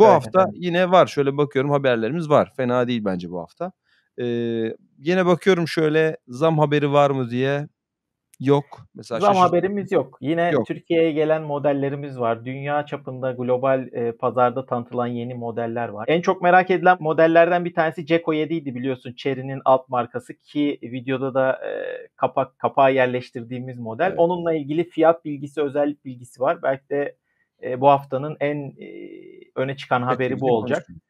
Bu evet, hafta yine var. Şöyle bakıyorum haberlerimiz var. Fena değil bence bu hafta. Ee, yine bakıyorum şöyle zam haberi var mı diye. Yok. Mesela Zam şaşırdım. haberimiz yok. Yine yok. Türkiye'ye gelen modellerimiz var. Dünya çapında global e, pazarda tanıtılan yeni modeller var. En çok merak edilen modellerden bir tanesi Ceko 7 idi biliyorsun. Cherry'nin alt markası ki videoda da e, kapak kapağa yerleştirdiğimiz model. Evet. Onunla ilgili fiyat bilgisi, özellik bilgisi var. Belki de e, bu haftanın en e, öne çıkan haberi Peki, bu olacak. Konuşayım.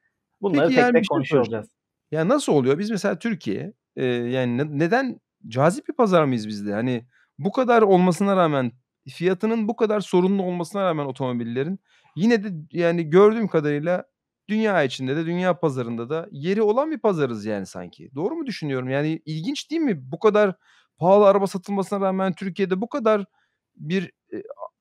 Bunları Peki, tek yani tek şey konuşuyor Ya nasıl oluyor? Biz mesela Türkiye e, yani ne, neden cazip bir pazar mıyız bizde? Hani bu kadar olmasına rağmen fiyatının bu kadar sorunlu olmasına rağmen otomobillerin yine de yani gördüğüm kadarıyla dünya içinde de dünya pazarında da yeri olan bir pazarız yani sanki. Doğru mu düşünüyorum? Yani ilginç değil mi? Bu kadar pahalı araba satılmasına rağmen Türkiye'de bu kadar bir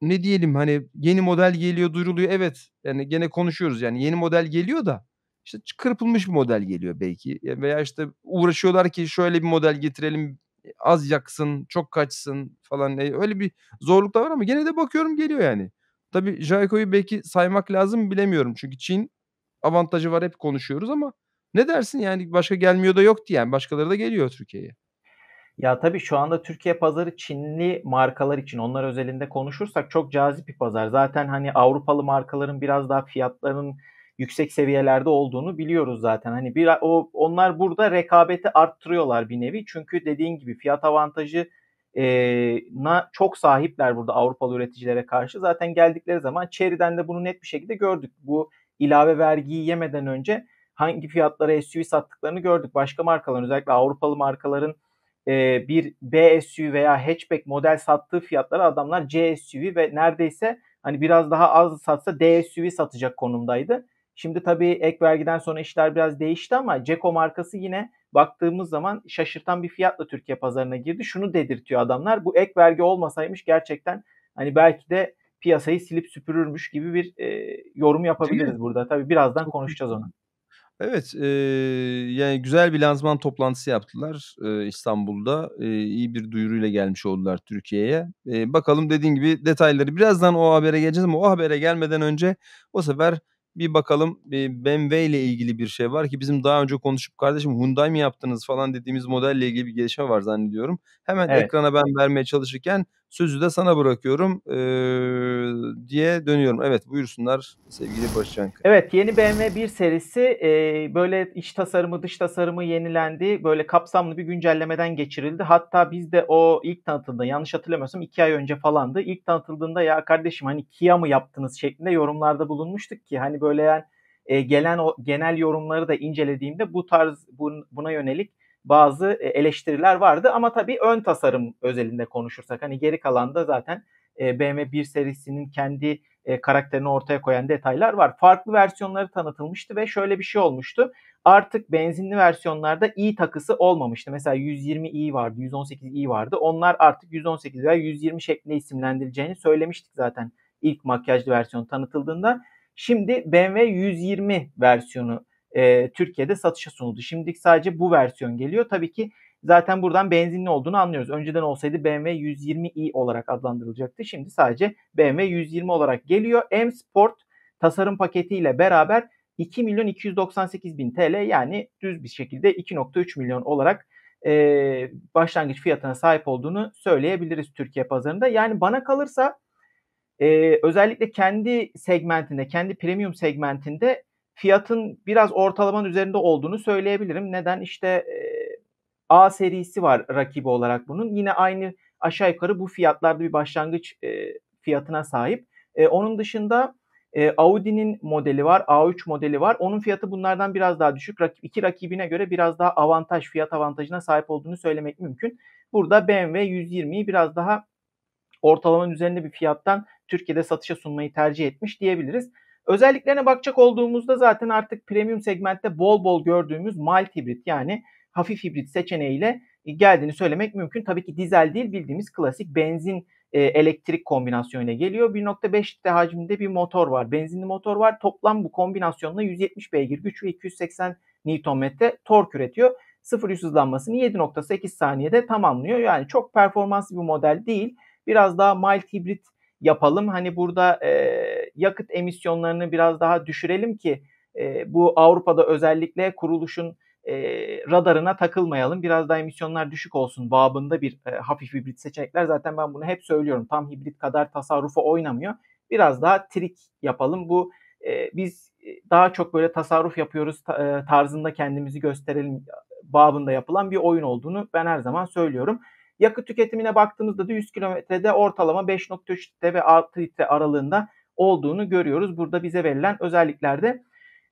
ne diyelim hani yeni model geliyor duyuruluyor evet yani gene konuşuyoruz yani yeni model geliyor da işte kırpılmış bir model geliyor belki veya işte uğraşıyorlar ki şöyle bir model getirelim e, az yaksın çok kaçsın falan e, öyle bir zorluk da var ama gene de bakıyorum geliyor yani. Tabii Jayco'yu belki saymak lazım bilemiyorum çünkü Çin avantajı var hep konuşuyoruz ama ne dersin yani başka gelmiyor da yok diye yani başkaları da geliyor Türkiye'ye. Ya tabii şu anda Türkiye pazarı Çinli markalar için onlar özelinde konuşursak çok cazip bir pazar. Zaten hani Avrupalı markaların biraz daha fiyatlarının yüksek seviyelerde olduğunu biliyoruz zaten. Hani bir o onlar burada rekabeti arttırıyorlar bir nevi. Çünkü dediğin gibi fiyat avantajı e, na çok sahipler burada Avrupalı üreticilere karşı. Zaten geldikleri zaman Cherry'den de bunu net bir şekilde gördük. Bu ilave vergiyi yemeden önce hangi fiyatlara SUV sattıklarını gördük. Başka markaların özellikle Avrupalı markaların e, bir B SUV veya hatchback model sattığı fiyatlara adamlar C SUV ve neredeyse hani biraz daha az satsa D SUV satacak konumdaydı. Şimdi tabii ek vergiden sonra işler biraz değişti ama Ceko markası yine baktığımız zaman şaşırtan bir fiyatla Türkiye pazarına girdi. Şunu dedirtiyor adamlar. Bu ek vergi olmasaymış gerçekten hani belki de piyasayı silip süpürürmüş gibi bir e, yorum yapabiliriz burada. Tabii birazdan konuşacağız onu. Evet, eee, yani güzel bir lansman toplantısı yaptılar, eee, İstanbul'da. Eee, iyi bir duyuruyla gelmiş oldular Türkiye'ye. Eee, bakalım dediğin gibi detayları birazdan o habere geleceğiz ama o habere gelmeden önce o sefer bir bakalım bir BMW ile ilgili bir şey var ki bizim daha önce konuşup "Kardeşim Hyundai mi yaptınız?" falan dediğimiz modelle ilgili bir gelişme var zannediyorum. Hemen Evet. ekrana ben vermeye çalışırken Sözü de sana bırakıyorum e, diye dönüyorum. Evet buyursunlar sevgili Barışcanka. Evet yeni BMW 1 serisi e, böyle iç tasarımı dış tasarımı yenilendi. Böyle kapsamlı bir güncellemeden geçirildi. Hatta biz de o ilk tanıtıldığında yanlış hatırlamıyorsam 2 ay önce falandı. İlk tanıtıldığında ya kardeşim hani Kia mı yaptınız şeklinde yorumlarda bulunmuştuk ki hani böyle yani e, gelen o genel yorumları da incelediğimde bu tarz bun, buna yönelik bazı e, eleştiriler vardı ama tabii ön tasarım özelinde konuşursak hani geri kalan da zaten e, BMW 1 serisinin kendi e, karakterini ortaya koyan detaylar var. Farklı versiyonları tanıtılmıştı ve şöyle bir şey olmuştu. Artık benzinli versiyonlarda i takısı olmamıştı. Mesela 120i vardı, 118i vardı. Onlar artık 118 veya 120 şeklinde isimlendirileceğini söylemiştik zaten ilk makyajlı versiyon tanıtıldığında. Şimdi BMW 120 versiyonu e, Türkiye'de satışa sunuldu. Şimdilik sadece bu versiyon geliyor. Tabii ki zaten buradan benzinli olduğunu anlıyoruz. Önceden olsaydı BMW 120i olarak adlandırılacaktı. Şimdi sadece BMW 120 olarak geliyor. M Sport tasarım paketiyle beraber 2 milyon 298 bin TL yani düz bir şekilde 2.3 milyon olarak e, başlangıç fiyatına sahip olduğunu söyleyebiliriz Türkiye pazarında. Yani bana kalırsa e, özellikle kendi segmentinde, kendi premium segmentinde fiyatın biraz ortalamanın üzerinde olduğunu söyleyebilirim. Neden? İşte e, A serisi var rakibi olarak bunun. Yine aynı aşağı yukarı bu fiyatlarda bir başlangıç e, fiyatına sahip. E, onun dışında Audi'nin modeli var, A3 modeli var. Onun fiyatı bunlardan biraz daha düşük. İki rakibine göre biraz daha avantaj, fiyat avantajına sahip olduğunu söylemek mümkün. Burada BMW 120'yi biraz daha ortalamanın üzerinde bir fiyattan Türkiye'de satışa sunmayı tercih etmiş diyebiliriz. Özelliklerine bakacak olduğumuzda zaten artık premium segmentte bol bol gördüğümüz mild hibrit yani hafif hibrit seçeneğiyle e, geldiğini söylemek mümkün. Tabii ki dizel değil bildiğimiz klasik benzin e, elektrik kombinasyonuyla geliyor. 1.5 litre hacminde bir motor var. Benzinli motor var. Toplam bu kombinasyonla 170 beygir güç ve 280 Nm tork üretiyor. Sıfır yüz hızlanmasını 7.8 saniyede tamamlıyor. Yani çok performanslı bir model değil. Biraz daha mild hibrit yapalım. Hani burada e, yakıt emisyonlarını biraz daha düşürelim ki e, bu Avrupa'da özellikle kuruluşun e, radarına takılmayalım. Biraz daha emisyonlar düşük olsun babında bir e, hafif hibrit seçenekler. Zaten ben bunu hep söylüyorum. Tam hibrit kadar tasarrufa oynamıyor. Biraz daha trik yapalım. Bu e, biz daha çok böyle tasarruf yapıyoruz tarzında kendimizi gösterelim babında yapılan bir oyun olduğunu ben her zaman söylüyorum. Yakıt tüketimine baktığımızda da 100 kilometrede ortalama 5.3 ve 6 litre aralığında olduğunu görüyoruz. Burada bize verilen özelliklerde.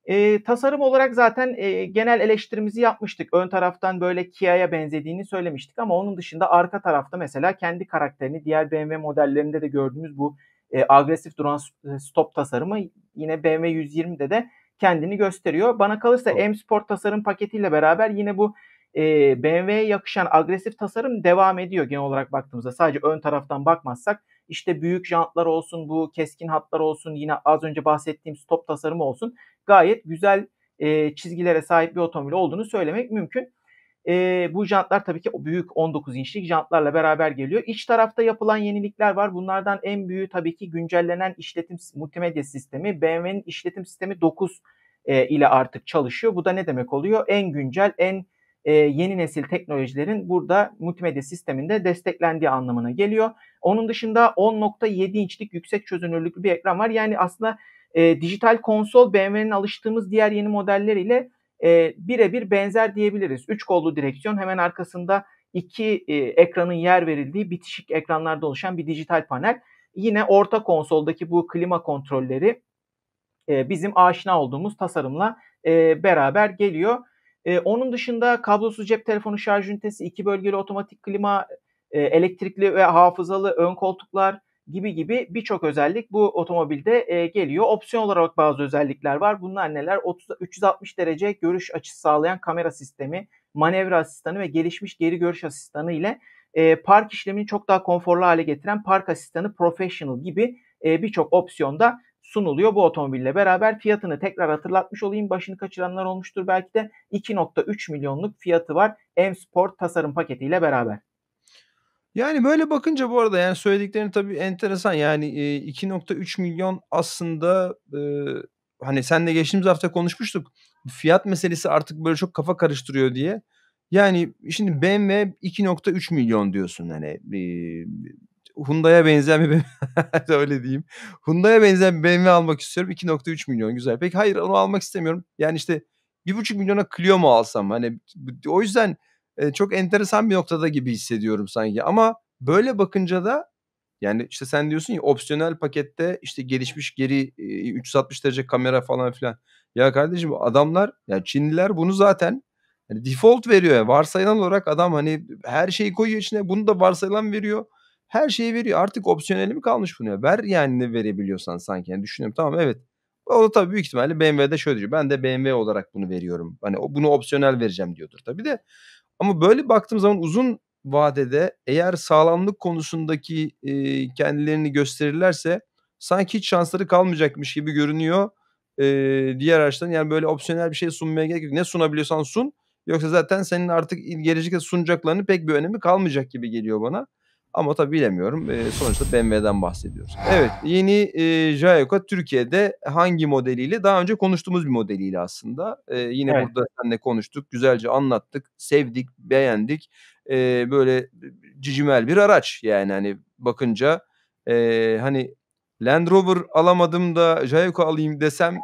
E, tasarım olarak zaten e, genel eleştirimizi yapmıştık. Ön taraftan böyle Kia'ya benzediğini söylemiştik ama onun dışında arka tarafta mesela kendi karakterini diğer BMW modellerinde de gördüğümüz bu e, agresif duran e, stop tasarımı yine BMW 120'de de kendini gösteriyor. Bana kalırsa M Sport tasarım paketiyle beraber yine bu e, BMW'ye yakışan agresif tasarım devam ediyor genel olarak baktığımızda. Sadece ön taraftan bakmazsak işte büyük jantlar olsun, bu keskin hatlar olsun, yine az önce bahsettiğim stop tasarımı olsun gayet güzel e, çizgilere sahip bir otomobil olduğunu söylemek mümkün. E, bu jantlar tabii ki büyük 19 inçlik jantlarla beraber geliyor. İç tarafta yapılan yenilikler var. Bunlardan en büyüğü tabii ki güncellenen işletim multimedya sistemi. BMW'nin işletim sistemi 9 e, ile artık çalışıyor. Bu da ne demek oluyor? En güncel, en e, yeni nesil teknolojilerin burada multimedya sisteminde desteklendiği anlamına geliyor. Onun dışında 10.7 inçlik yüksek çözünürlüklü bir ekran var. Yani aslında e, dijital konsol BMW'nin alıştığımız diğer yeni modelleriyle e, birebir benzer diyebiliriz. Üç kollu direksiyon hemen arkasında iki e, ekranın yer verildiği bitişik ekranlarda oluşan bir dijital panel. Yine orta konsoldaki bu klima kontrolleri e, bizim aşina olduğumuz tasarımla e, beraber geliyor. E, onun dışında kablosuz cep telefonu şarj ünitesi, iki bölgeli otomatik klima, e, elektrikli ve hafızalı ön koltuklar gibi gibi birçok özellik bu otomobilde e, geliyor. Opsiyon olarak bazı özellikler var. Bunlar neler? 30, 360 derece görüş açısı sağlayan kamera sistemi, manevra asistanı ve gelişmiş geri görüş asistanı ile e, park işlemini çok daha konforlu hale getiren park asistanı Professional gibi e, birçok opsiyonda sunuluyor bu otomobille beraber. Fiyatını tekrar hatırlatmış olayım. Başını kaçıranlar olmuştur belki de. 2.3 milyonluk fiyatı var M Sport tasarım paketiyle beraber. Yani böyle bakınca bu arada yani söylediklerini tabii enteresan. Yani 2.3 e, milyon aslında e, hani sen de geçtiğimiz hafta konuşmuştuk. Fiyat meselesi artık böyle çok kafa karıştırıyor diye. Yani şimdi BMW 2.3 milyon diyorsun hani e, Hyundai'ye benzeyen bir BMW öyle diyeyim. Hyundai'ye benzeyen bir BMW almak istiyorum. 2.3 milyon güzel. Peki hayır onu almak istemiyorum. Yani işte 1.5 milyona Clio mu alsam? Hani o yüzden e, çok enteresan bir noktada gibi hissediyorum sanki. Ama böyle bakınca da yani işte sen diyorsun ya opsiyonel pakette işte gelişmiş geri e, 360 derece kamera falan filan. Ya kardeşim adamlar yani Çinliler bunu zaten yani default veriyor. Yani varsayılan olarak adam hani her şeyi koyuyor içine bunu da varsayılan veriyor her şeyi veriyor. Artık opsiyoneli mi kalmış bunu ya? Ver yani ne verebiliyorsan sanki. Yani düşünüyorum tamam evet. O da tabii büyük ihtimalle BMW'de şöyle diyor. Ben de BMW olarak bunu veriyorum. Hani bunu opsiyonel vereceğim diyordur tabii de. Ama böyle baktığım zaman uzun vadede eğer sağlamlık konusundaki e, kendilerini gösterirlerse sanki hiç şansları kalmayacakmış gibi görünüyor e, diğer araçların. Yani böyle opsiyonel bir şey sunmaya gerek yok. Ne sunabiliyorsan sun. Yoksa zaten senin artık gelecekte sunacaklarını pek bir önemi kalmayacak gibi geliyor bana. Ama tabii bilemiyorum. E, sonuçta BMW'den bahsediyoruz. Evet yeni e, Jayco Türkiye'de hangi modeliyle? Daha önce konuştuğumuz bir modeliyle aslında. E, yine evet. burada seninle konuştuk. Güzelce anlattık. Sevdik, beğendik. E, böyle cicimel bir araç yani hani bakınca e, hani Land Rover alamadım da Jayco alayım desem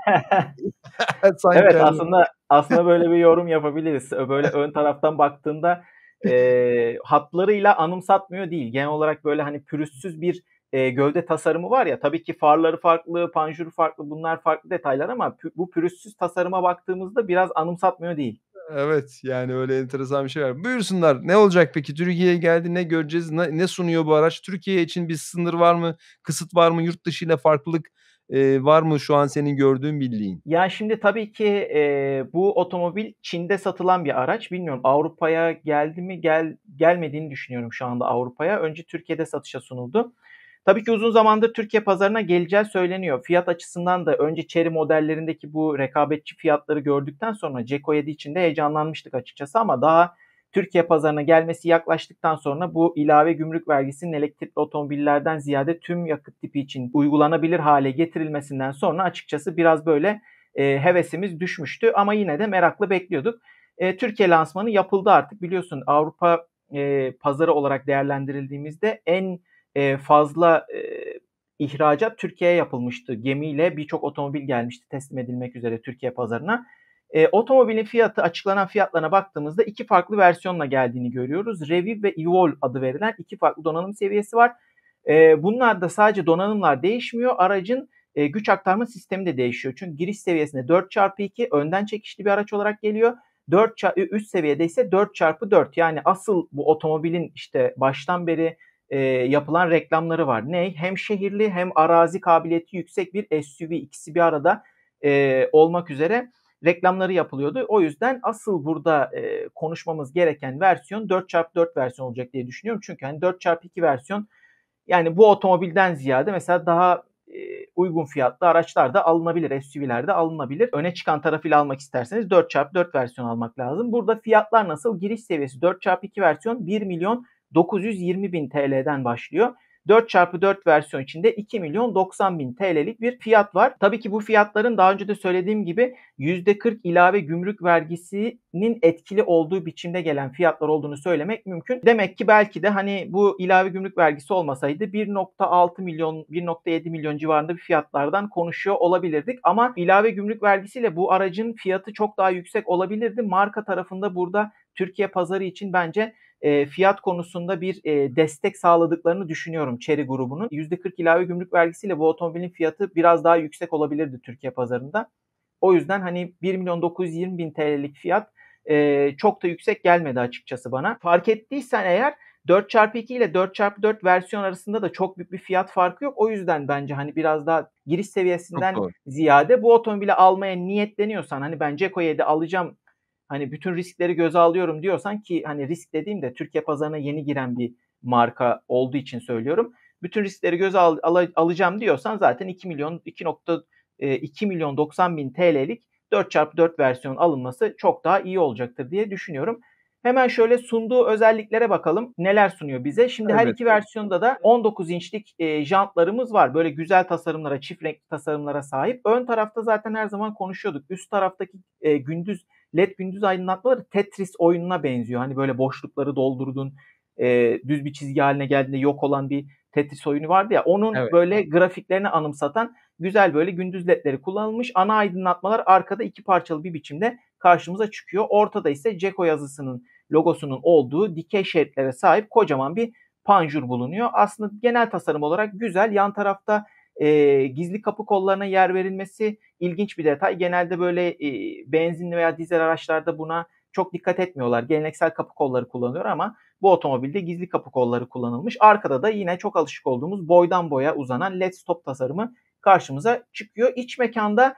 evet hani aslında aslında böyle bir yorum yapabiliriz. Böyle ön taraftan baktığında e, hatlarıyla anımsatmıyor değil. Genel olarak böyle hani pürüzsüz bir e, gövde tasarımı var ya tabii ki farları farklı, panjuru farklı bunlar farklı detaylar ama bu pürüzsüz tasarıma baktığımızda biraz anımsatmıyor değil. Evet yani öyle enteresan bir şey var. Buyursunlar ne olacak peki Türkiye'ye geldi ne göreceğiz ne, ne sunuyor bu araç? Türkiye için bir sınır var mı? Kısıt var mı? Yurt dışı ile farklılık e, var mı şu an senin gördüğün bildiğin? Ya şimdi tabii ki e, bu otomobil Çin'de satılan bir araç. Bilmiyorum Avrupa'ya geldi mi gel gelmediğini düşünüyorum şu anda Avrupa'ya. Önce Türkiye'de satışa sunuldu. Tabii ki uzun zamandır Türkiye pazarına geleceği söyleniyor. Fiyat açısından da önce Chery modellerindeki bu rekabetçi fiyatları gördükten sonra Ceko 7 için de heyecanlanmıştık açıkçası ama daha Türkiye pazarına gelmesi yaklaştıktan sonra bu ilave gümrük vergisinin elektrikli otomobillerden ziyade tüm yakıt tipi için uygulanabilir hale getirilmesinden sonra açıkçası biraz böyle e, hevesimiz düşmüştü ama yine de meraklı bekliyorduk. E, Türkiye lansmanı yapıldı artık biliyorsun Avrupa e, pazarı olarak değerlendirildiğimizde en e, fazla e, ihracat Türkiye'ye yapılmıştı. Gemiyle birçok otomobil gelmişti teslim edilmek üzere Türkiye pazarına. E, otomobilin fiyatı açıklanan fiyatlarına baktığımızda iki farklı versiyonla geldiğini görüyoruz. Revi ve Evol adı verilen iki farklı donanım seviyesi var. E, bunlar da sadece donanımlar değişmiyor. Aracın e, güç aktarma sistemi de değişiyor. Çünkü giriş seviyesinde 4x2 önden çekişli bir araç olarak geliyor. 4 üst seviyede ise 4x4 yani asıl bu otomobilin işte baştan beri e, yapılan reklamları var. Ne? Hem şehirli hem arazi kabiliyeti yüksek bir SUV ikisi bir arada e, olmak üzere reklamları yapılıyordu. O yüzden asıl burada e, konuşmamız gereken versiyon 4x4 versiyon olacak diye düşünüyorum. Çünkü hani 4x2 versiyon yani bu otomobilden ziyade mesela daha e, uygun fiyatlı araçlar da alınabilir. SUV'ler de alınabilir. Öne çıkan tarafıyla almak isterseniz 4x4 versiyon almak lazım. Burada fiyatlar nasıl? Giriş seviyesi 4x2 versiyon 1 milyon 920 bin TL'den başlıyor. 4x4 versiyon içinde 2 milyon 90 bin TL'lik bir fiyat var. Tabii ki bu fiyatların daha önce de söylediğim gibi %40 ilave gümrük vergisinin etkili olduğu biçimde gelen fiyatlar olduğunu söylemek mümkün. Demek ki belki de hani bu ilave gümrük vergisi olmasaydı 1.6 milyon 1.7 milyon civarında bir fiyatlardan konuşuyor olabilirdik ama ilave gümrük vergisiyle bu aracın fiyatı çok daha yüksek olabilirdi. Marka tarafında burada Türkiye pazarı için bence e, fiyat konusunda bir e, destek sağladıklarını düşünüyorum Çeri grubunun. %40 ilave gümrük vergisiyle bu otomobilin fiyatı biraz daha yüksek olabilirdi Türkiye pazarında. O yüzden hani 1 milyon 920 bin TL'lik fiyat e, çok da yüksek gelmedi açıkçası bana. Fark ettiysen eğer 4x2 ile 4x4 versiyon arasında da çok büyük bir fiyat farkı yok. O yüzden bence hani biraz daha giriş seviyesinden ziyade bu otomobili almaya niyetleniyorsan hani ben Ceko 7 alacağım hani bütün riskleri göze alıyorum diyorsan ki hani risk dediğimde Türkiye pazarına yeni giren bir marka olduğu için söylüyorum. Bütün riskleri göze al, al, alacağım diyorsan zaten 2 milyon 2. 2 e, milyon 90 bin TL'lik 4x4 versiyon alınması çok daha iyi olacaktır diye düşünüyorum. Hemen şöyle sunduğu özelliklere bakalım. Neler sunuyor bize? Şimdi evet. her iki versiyonda da 19 inçlik e, jantlarımız var. Böyle güzel tasarımlara, çift renk tasarımlara sahip. Ön tarafta zaten her zaman konuşuyorduk. Üst taraftaki e, gündüz led gündüz aydınlatmaları Tetris oyununa benziyor. Hani böyle boşlukları doldurdun e, düz bir çizgi haline geldiğinde yok olan bir Tetris oyunu vardı ya. Onun evet. böyle grafiklerini anımsatan güzel böyle gündüz ledleri kullanılmış. Ana aydınlatmalar arkada iki parçalı bir biçimde karşımıza çıkıyor. Ortada ise Ceko yazısının logosunun olduğu dikey şeritlere sahip kocaman bir panjur bulunuyor. Aslında genel tasarım olarak güzel. Yan tarafta e, gizli kapı kollarına yer verilmesi ilginç bir detay. Genelde böyle e, benzinli veya dizel araçlarda buna çok dikkat etmiyorlar. Geleneksel kapı kolları kullanıyor ama bu otomobilde gizli kapı kolları kullanılmış. Arkada da yine çok alışık olduğumuz boydan boya uzanan led stop tasarımı karşımıza çıkıyor. İç mekanda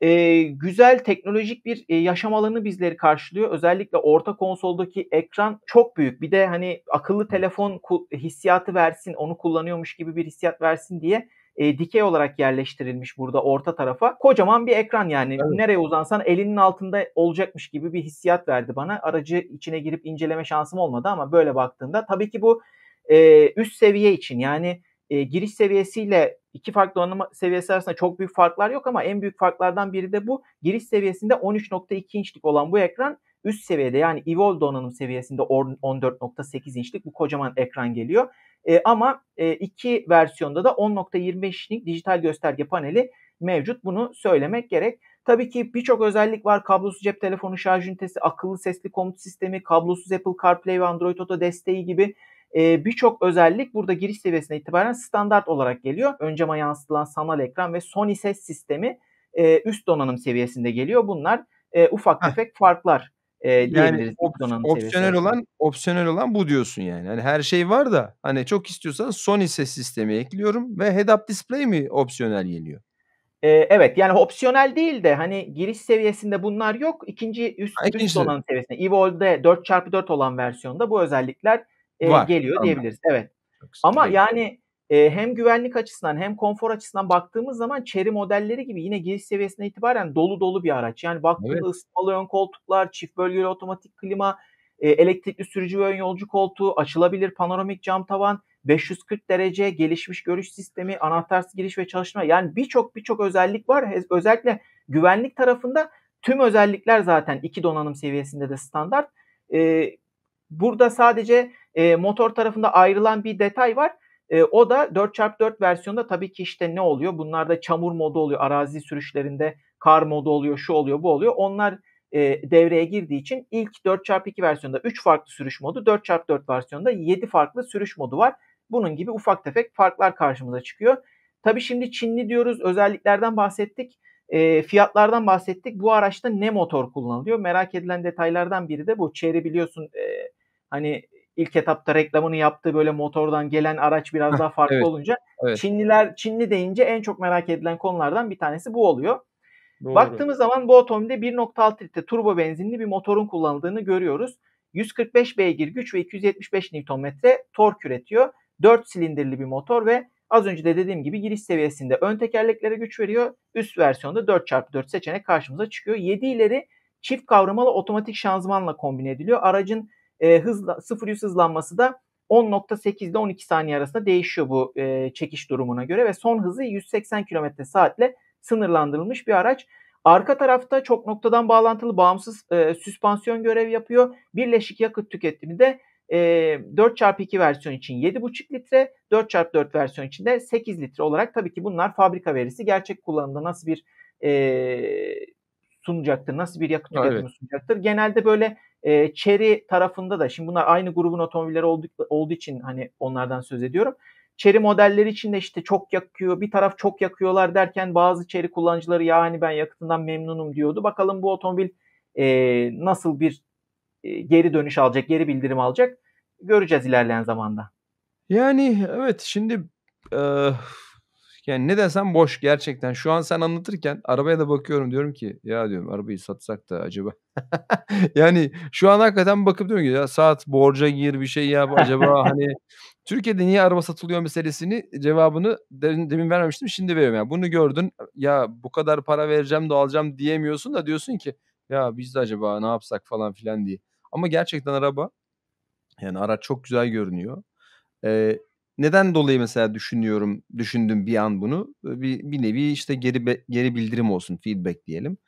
e, güzel teknolojik bir e, yaşam alanı bizleri karşılıyor. Özellikle orta konsoldaki ekran çok büyük. Bir de hani akıllı telefon hissiyatı versin, onu kullanıyormuş gibi bir hissiyat versin diye e, dikey olarak yerleştirilmiş burada orta tarafa. Kocaman bir ekran yani. Evet. Nereye uzansan elinin altında olacakmış gibi bir hissiyat verdi bana. Aracı içine girip inceleme şansım olmadı ama böyle baktığımda tabii ki bu e, üst seviye için yani e, giriş seviyesiyle iki farklı donanım seviyesi arasında çok büyük farklar yok ama en büyük farklardan biri de bu. Giriş seviyesinde 13.2 inçlik olan bu ekran üst seviyede yani Evolve donanım seviyesinde 14.8 inçlik bu kocaman ekran geliyor. E, ama e, iki versiyonda da 10.25'lik dijital gösterge paneli mevcut. Bunu söylemek gerek. Tabii ki birçok özellik var. Kablosuz cep telefonu şarj ünitesi, akıllı sesli komut sistemi, kablosuz Apple CarPlay ve Android Auto desteği gibi e, birçok özellik burada giriş seviyesine itibaren standart olarak geliyor. Ön cama yansıtılan sanal ekran ve Sony ses sistemi e, üst donanım seviyesinde geliyor. Bunlar e, ufak tefek farklar e, diyebiliriz. Yani op- opsiyonel olan opsiyonel olan bu diyorsun yani. yani. Her şey var da hani çok istiyorsan Sony ses sistemi ekliyorum ve head up display mi opsiyonel geliyor? Ee, evet yani opsiyonel değil de hani giriş seviyesinde bunlar yok. İkinci üst, ha, ikinci. üst olan seviyesinde. Evolve'de 4x4 olan versiyonda bu özellikler e, var, geliyor anladım. diyebiliriz. Evet. Ama yani ee, hem güvenlik açısından hem konfor açısından baktığımız zaman Chery modelleri gibi yine giriş seviyesine itibaren dolu dolu bir araç. Yani baktığında evet. ısıtmalı ön koltuklar, çift bölgeli otomatik klima, e, elektrikli sürücü ve ön yolcu koltuğu, açılabilir panoramik cam tavan, 540 derece gelişmiş görüş sistemi, anahtarsız giriş ve çalışma. Yani birçok birçok özellik var. Özellikle güvenlik tarafında tüm özellikler zaten iki donanım seviyesinde de standart. Ee, burada sadece e, motor tarafında ayrılan bir detay var e, o da 4x4 versiyonda tabii ki işte ne oluyor? Bunlarda çamur modu oluyor, arazi sürüşlerinde kar modu oluyor, şu oluyor, bu oluyor. Onlar e, devreye girdiği için ilk 4x2 versiyonda 3 farklı sürüş modu, 4x4 versiyonda 7 farklı sürüş modu var. Bunun gibi ufak tefek farklar karşımıza çıkıyor. Tabii şimdi Çinli diyoruz, özelliklerden bahsettik, e, fiyatlardan bahsettik. Bu araçta ne motor kullanılıyor? Merak edilen detaylardan biri de bu. Chery biliyorsun e, hani ilk etapta reklamını yaptığı böyle motordan gelen araç biraz daha farklı evet. olunca evet. Çinliler Çinli deyince en çok merak edilen konulardan bir tanesi bu oluyor. Doğru. Baktığımız zaman bu otomobilde 1.6 litre turbo benzinli bir motorun kullanıldığını görüyoruz. 145 beygir güç ve 275 Nm tork üretiyor. 4 silindirli bir motor ve az önce de dediğim gibi giriş seviyesinde ön tekerleklere güç veriyor. Üst versiyonda 4x4 seçenek karşımıza çıkıyor. 7 ileri çift kavramalı otomatik şanzımanla kombine ediliyor. Aracın e, hızla 0-100 hızlanması da 10.8 ile 12 saniye arasında değişiyor bu e, çekiş durumuna göre ve son hızı 180 km saatle sınırlandırılmış bir araç. Arka tarafta çok noktadan bağlantılı bağımsız e, süspansiyon görev yapıyor. Birleşik yakıt tüketimi de e, 4x2 versiyon için 7,5 litre, 4x4 versiyon için de 8 litre olarak tabii ki bunlar fabrika verisi. Gerçek kullanımda nasıl bir e, sunacaktır, nasıl bir yakıt tüketimi evet. sunacaktır. Genelde böyle e, Chery tarafında da şimdi bunlar aynı grubun otomobilleri olduk, olduğu için hani onlardan söz ediyorum. Chery modelleri için de işte çok yakıyor, bir taraf çok yakıyorlar derken bazı Chery kullanıcıları ya hani ben yakıtından memnunum diyordu. Bakalım bu otomobil e, nasıl bir e, geri dönüş alacak, geri bildirim alacak göreceğiz ilerleyen zamanda. Yani evet şimdi e, yani ne desem boş gerçekten. Şu an sen anlatırken arabaya da bakıyorum diyorum ki ya diyorum arabayı satsak da acaba. yani şu an hakikaten bakıp diyorum ki ya saat borca gir bir şey yap acaba hani Türkiye'de niye araba satılıyor meselesini cevabını demin, demin vermemiştim şimdi veriyorum. Yani bunu gördün ya bu kadar para vereceğim de alacağım diyemiyorsun da diyorsun ki ya biz de acaba ne yapsak falan filan diye. Ama gerçekten araba yani araç çok güzel görünüyor. Ee, neden dolayı mesela düşünüyorum, düşündüm bir an bunu. Bir, bir nevi işte geri geri bildirim olsun, feedback diyelim.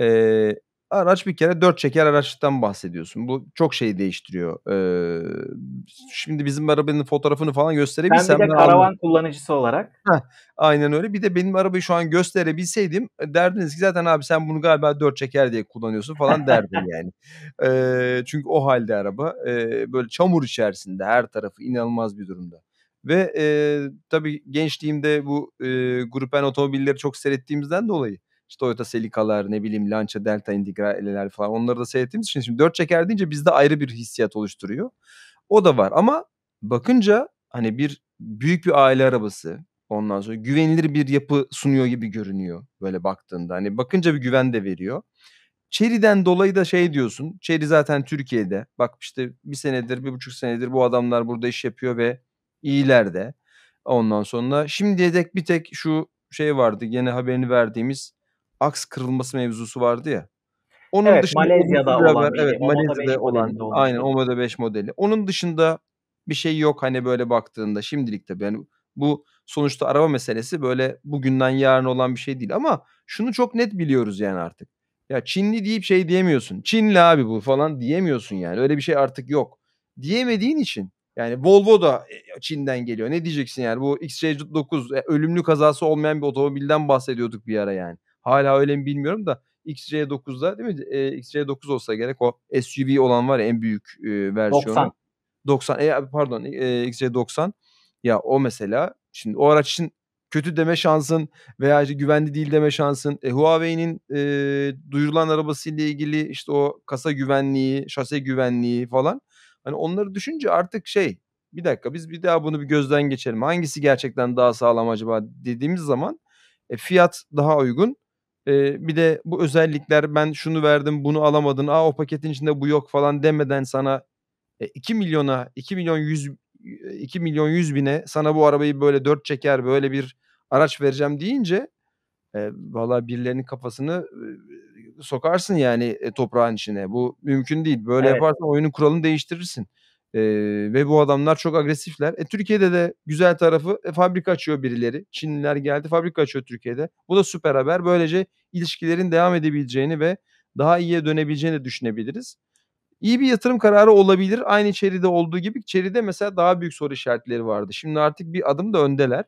Ee, araç bir kere dört çeker araçtan bahsediyorsun. Bu çok şey değiştiriyor. Ee, şimdi bizim arabanın fotoğrafını falan gösterebilsem. Ben bir de karavan anladım. kullanıcısı olarak. Heh, aynen öyle. Bir de benim arabayı şu an gösterebilseydim e, derdiniz ki zaten abi sen bunu galiba dört çeker diye kullanıyorsun falan derdim yani. Ee, çünkü o halde araba e, böyle çamur içerisinde her tarafı inanılmaz bir durumda. Ve e, tabii gençliğimde bu e, grupen otomobilleri çok seyrettiğimizden dolayı işte Toyota Celica'lar ne bileyim Lancia Delta Integrale'ler falan onları da seyrettiğimiz için şimdi dört çeker deyince bizde ayrı bir hissiyat oluşturuyor. O da var ama bakınca hani bir büyük bir aile arabası ondan sonra güvenilir bir yapı sunuyor gibi görünüyor böyle baktığında. Hani bakınca bir güven de veriyor. Çeri'den dolayı da şey diyorsun. Çeri zaten Türkiye'de. Bak işte bir senedir, bir buçuk senedir bu adamlar burada iş yapıyor ve iyilerde. Ondan sonra şimdiye dek bir tek şu şey vardı. Gene haberini verdiğimiz aks kırılması mevzusu vardı ya. Onun evet, dışında Malezya'da beraber, olan. Şey, evet, Malezya'da olan. olan. Aynen Omoda 5 modeli. Onun dışında bir şey yok hani böyle baktığında şimdilik tabii. Yani bu sonuçta araba meselesi böyle bugünden yarın olan bir şey değil ama şunu çok net biliyoruz yani artık. Ya Çinli deyip şey diyemiyorsun. Çinli abi bu falan diyemiyorsun yani. Öyle bir şey artık yok. Diyemediğin için yani Volvo da e, Çin'den geliyor. Ne diyeceksin yani? Bu XJ9 e, ölümlü kazası olmayan bir otomobilden bahsediyorduk bir ara yani. Hala öyle mi bilmiyorum da XJ9'da değil mi? E, XJ9 olsa gerek o SUV olan var ya en büyük e, versiyonu. 90. 90 e, pardon e, XJ90. Ya o mesela şimdi o araç için kötü deme şansın veya işte güvenli değil deme şansın. E, Huawei'nin e, duyurulan arabasıyla ilgili işte o kasa güvenliği, şase güvenliği falan Hani onları düşünce artık şey bir dakika biz bir daha bunu bir gözden geçelim. Hangisi gerçekten daha sağlam acaba dediğimiz zaman e, fiyat daha uygun. E, bir de bu özellikler ben şunu verdim bunu alamadın. Aa o paketin içinde bu yok falan demeden sana e, 2 milyona 2 milyon 100 2 milyon 100 bine sana bu arabayı böyle dört çeker böyle bir araç vereceğim deyince e, valla birilerinin kafasını e, sokarsın yani e, toprağın içine. Bu mümkün değil. Böyle evet. yaparsan oyunun kuralını değiştirirsin. E, ve bu adamlar çok agresifler. E, Türkiye'de de güzel tarafı e, fabrika açıyor birileri. Çinliler geldi fabrika açıyor Türkiye'de. Bu da süper haber. Böylece ilişkilerin devam edebileceğini ve daha iyiye dönebileceğini düşünebiliriz. İyi bir yatırım kararı olabilir. Aynı Çeri'de olduğu gibi Çeri'de mesela daha büyük soru işaretleri vardı. Şimdi artık bir adım da öndeler.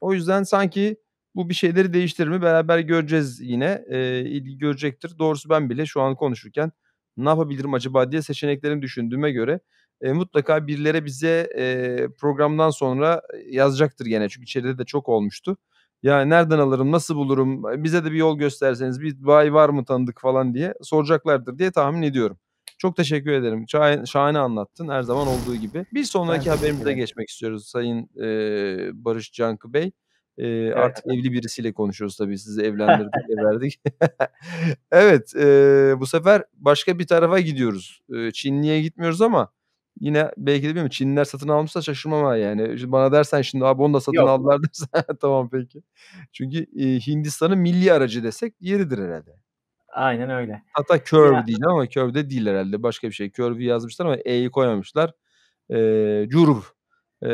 O yüzden sanki bu bir şeyleri değiştirir mi? Beraber göreceğiz yine. E, ilgi görecektir. Doğrusu ben bile şu an konuşurken ne yapabilirim acaba diye seçeneklerimi düşündüğüme göre e, mutlaka birileri bize e, programdan sonra yazacaktır gene. Çünkü içeride de çok olmuştu. Yani nereden alırım, nasıl bulurum, bize de bir yol gösterseniz, bir bay var mı tanıdık falan diye soracaklardır diye tahmin ediyorum. Çok teşekkür ederim. Şahane, şahane anlattın her zaman olduğu gibi. Bir sonraki haberimize geçmek istiyoruz Sayın e, Barış Cankı Bey. E, evet. Artık evli birisiyle konuşuyoruz tabii. Sizi evlendirdik, verdik. evet, e, bu sefer başka bir tarafa gidiyoruz. E, Çinli'ye gitmiyoruz ama yine belki de bilmiyorum Çinliler satın almışsa şaşırmama yani. Şimdi bana dersen şimdi abi onu da satın Yok. aldılar dersen tamam peki. Çünkü e, Hindistan'ın milli aracı desek yeridir herhalde. Aynen öyle. Hatta curve ya. ama curve de değil herhalde. Başka bir şey. Curve'i yazmışlar ama E'yi koymamışlar. E, curve. E,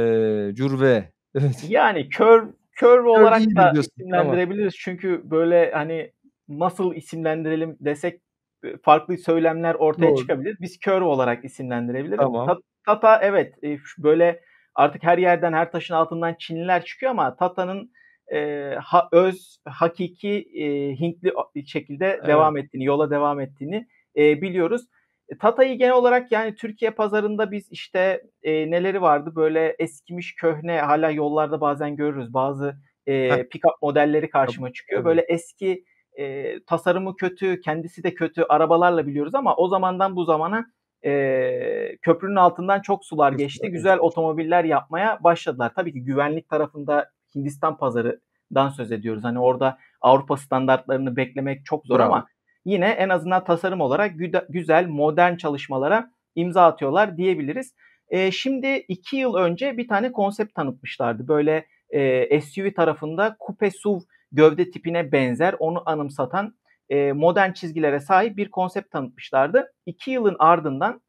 curve. Evet. Yani curve Curve olarak da isimlendirebiliriz. Tamam. Çünkü böyle hani nasıl isimlendirelim desek e, farklı söylemler ortaya Doğru. çıkabilir. Biz curve olarak isimlendirebiliriz. Tamam. Tata, tata evet e, böyle artık her yerden her taşın altından Çinliler çıkıyor ama Tata'nın e, ha, öz hakiki e, Hintli şekilde evet. devam ettiğini, yola devam ettiğini e, biliyoruz. E, Tata'yı genel olarak yani Türkiye pazarında biz işte e, neleri vardı böyle eskimiş köhne hala yollarda bazen görürüz bazı e, pick modelleri karşıma çıkıyor. Böyle eski e, tasarımı kötü, kendisi de kötü arabalarla biliyoruz ama o zamandan bu zamana e, köprünün altından çok sular geçti. Güzel otomobiller yapmaya başladılar. Tabii ki güvenlik tarafında Hindistan pazarından söz ediyoruz. Hani orada Avrupa standartlarını beklemek çok zor Bravo. ama yine en azından tasarım olarak güzel, modern çalışmalara imza atıyorlar diyebiliriz. E, şimdi iki yıl önce bir tane konsept tanıtmışlardı. Böyle e, SUV tarafında kupe SUV gövde tipine benzer onu anımsatan e, modern çizgilere sahip bir konsept tanıtmışlardı. İki yılın ardından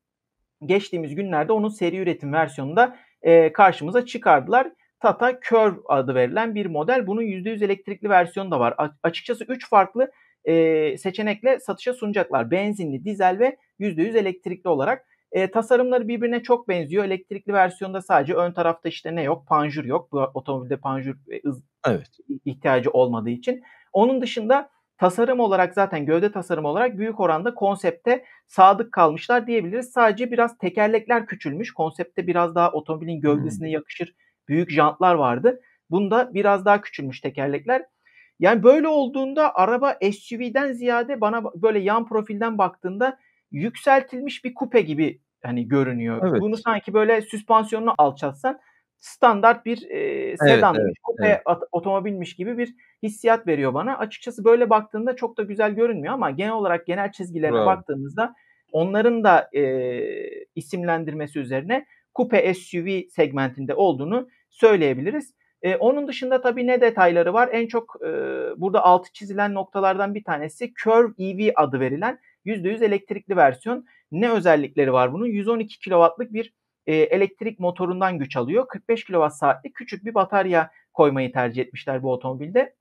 geçtiğimiz günlerde onun seri üretim versiyonunda e, karşımıza çıkardılar. Tata Curve adı verilen bir model. Bunun %100 elektrikli versiyonu da var. A- açıkçası 3 farklı e, seçenekle satışa sunacaklar. Benzinli, dizel ve %100 elektrikli olarak. E, tasarımları birbirine çok benziyor. Elektrikli versiyonda sadece ön tarafta işte ne yok? Panjur yok. Bu otomobilde panjur e, evet. ihtiyacı olmadığı için. Onun dışında tasarım olarak zaten gövde tasarım olarak büyük oranda konsepte sadık kalmışlar diyebiliriz. Sadece biraz tekerlekler küçülmüş. Konsepte biraz daha otomobilin gövdesine hmm. yakışır büyük jantlar vardı. Bunda biraz daha küçülmüş tekerlekler. Yani böyle olduğunda araba SUV'den ziyade bana böyle yan profilden baktığında yükseltilmiş bir kupe gibi hani görünüyor. Evet. Bunu sanki böyle süspansiyonunu alçaltsan standart bir e, sedan, evet, evet, kupe evet. At- otomobilmiş gibi bir hissiyat veriyor bana. Açıkçası böyle baktığında çok da güzel görünmüyor ama genel olarak genel çizgilere Bravo. baktığımızda onların da e, isimlendirmesi üzerine kupe SUV segmentinde olduğunu söyleyebiliriz. E, onun dışında tabii ne detayları var? En çok e, burada altı çizilen noktalardan bir tanesi Curve EV adı verilen %100 elektrikli versiyon. Ne özellikleri var bunun? 112 kW'lık bir e, elektrik motorundan güç alıyor. 45 kWh saatlik küçük bir batarya koymayı tercih etmişler bu otomobilde.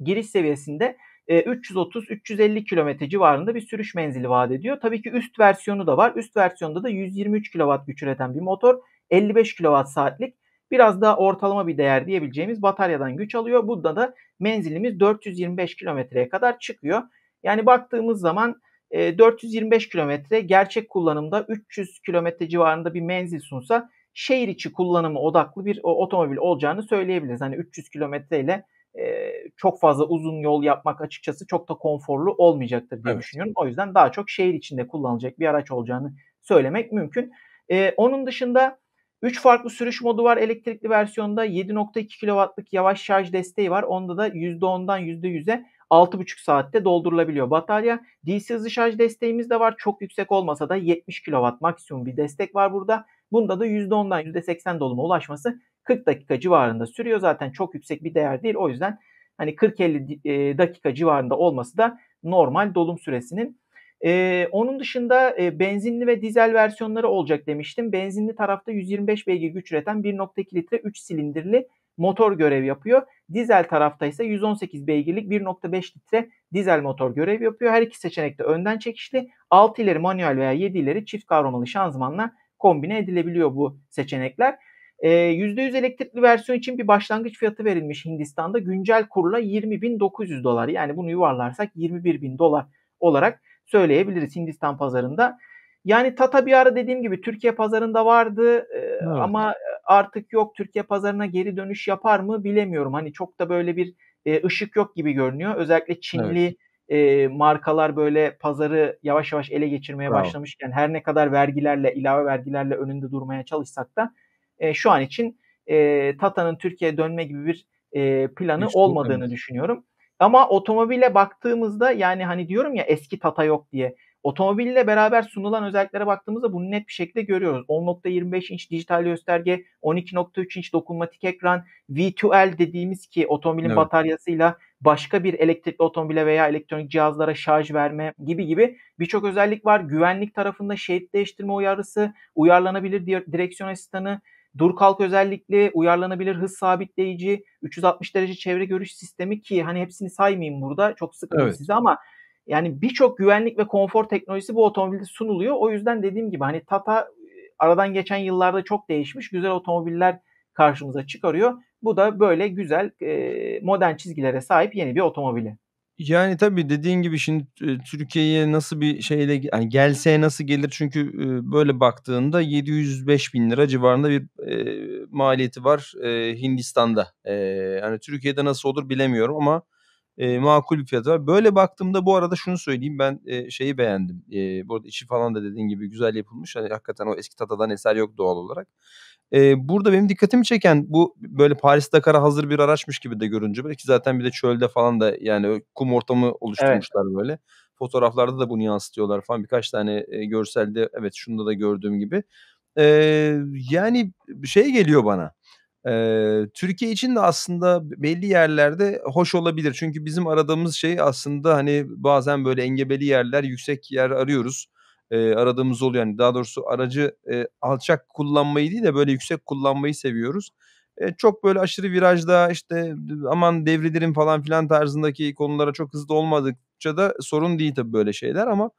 Giriş seviyesinde e, 330-350 km civarında bir sürüş menzili vaat ediyor. Tabii ki üst versiyonu da var. Üst versiyonda da 123 kW güç üreten bir motor, 55 kWh saatlik Biraz daha ortalama bir değer diyebileceğimiz bataryadan güç alıyor. Burada da menzilimiz 425 kilometreye kadar çıkıyor. Yani baktığımız zaman 425 e, kilometre gerçek kullanımda 300 kilometre civarında bir menzil sunsa şehir içi kullanımı odaklı bir otomobil olacağını söyleyebiliriz. Hani 300 kilometre ile e, çok fazla uzun yol yapmak açıkçası çok da konforlu olmayacaktır diye evet. düşünüyorum. O yüzden daha çok şehir içinde kullanılacak bir araç olacağını söylemek mümkün. E, onun dışında 3 farklı sürüş modu var elektrikli versiyonda. 7.2 kW'lık yavaş şarj desteği var. Onda da %10'dan %100'e 6,5 saatte doldurulabiliyor batarya. DC hızlı şarj desteğimiz de var. Çok yüksek olmasa da 70 kW maksimum bir destek var burada. Bunda da %10'dan %80 doluma ulaşması 40 dakika civarında sürüyor. Zaten çok yüksek bir değer değil. O yüzden hani 40-50 e, dakika civarında olması da normal dolum süresinin e, onun dışında e, benzinli ve dizel versiyonları olacak demiştim. Benzinli tarafta 125 beygir güç üreten 1.2 litre 3 silindirli motor görev yapıyor. Dizel tarafta ise 118 beygirlik 1.5 litre dizel motor görev yapıyor. Her iki seçenek de önden çekişli. 6 ileri manuel veya 7 ileri çift kavramalı şanzımanla kombine edilebiliyor bu seçenekler. E, %100 elektrikli versiyon için bir başlangıç fiyatı verilmiş Hindistan'da güncel kurla 20.900 dolar yani bunu yuvarlarsak 21.000 dolar olarak söyleyebiliriz Hindistan pazarında. Yani Tata bir ara dediğim gibi Türkiye pazarında vardı e, evet. ama artık yok Türkiye pazarına geri dönüş yapar mı bilemiyorum. Hani çok da böyle bir e, ışık yok gibi görünüyor. Özellikle Çinli evet. E, markalar böyle pazarı yavaş yavaş ele geçirmeye Bravo. başlamışken her ne kadar vergilerle ilave vergilerle önünde durmaya çalışsak da şu an için Tata'nın Türkiye'ye dönme gibi bir planı Hiç olmadığını düşünüyorum. Ama otomobile baktığımızda yani hani diyorum ya eski Tata yok diye. Otomobille beraber sunulan özelliklere baktığımızda bunu net bir şekilde görüyoruz. 10.25 inç dijital gösterge, 12.3 inç dokunmatik ekran, V2L dediğimiz ki otomobilin evet. bataryasıyla başka bir elektrikli otomobile veya elektronik cihazlara şarj verme gibi gibi birçok özellik var. Güvenlik tarafında şerit değiştirme uyarısı, uyarlanabilir direksiyon asistanı, Dur kalk özellikle uyarlanabilir hız sabitleyici, 360 derece çevre görüş sistemi ki hani hepsini saymayayım burada çok sıkıntı evet. size ama yani birçok güvenlik ve konfor teknolojisi bu otomobilde sunuluyor. O yüzden dediğim gibi hani Tata e, aradan geçen yıllarda çok değişmiş güzel otomobiller karşımıza çıkarıyor. Bu da böyle güzel e, modern çizgilere sahip yeni bir otomobili. Yani tabii dediğin gibi şimdi Türkiye'ye nasıl bir şeyle yani gelse nasıl gelir çünkü böyle baktığında 705 bin lira civarında bir e, maliyeti var e, Hindistan'da. E, yani Türkiye'de nasıl olur bilemiyorum ama e, makul bir fiyatı var. Böyle baktığımda bu arada şunu söyleyeyim ben e, şeyi beğendim. E, bu arada içi falan da dediğin gibi güzel yapılmış. Yani hakikaten o eski tatadan eser yok doğal olarak. E, burada benim dikkatimi çeken bu böyle Paris Dakar'a hazır bir araçmış gibi de görünce belki zaten bir de çölde falan da yani kum ortamı oluşturmuşlar evet. böyle. Fotoğraflarda da bunu yansıtıyorlar falan birkaç tane e, görselde evet şunda da gördüğüm gibi. E, yani şey geliyor bana. E, Türkiye için de aslında belli yerlerde hoş olabilir. Çünkü bizim aradığımız şey aslında hani bazen böyle engebeli yerler, yüksek yer arıyoruz e, aradığımız oluyor. Yani daha doğrusu aracı e, alçak kullanmayı değil de böyle yüksek kullanmayı seviyoruz. E, çok böyle aşırı virajda işte aman devrilirim falan filan tarzındaki konulara çok hızlı olmadıkça da sorun değil tabii böyle şeyler ama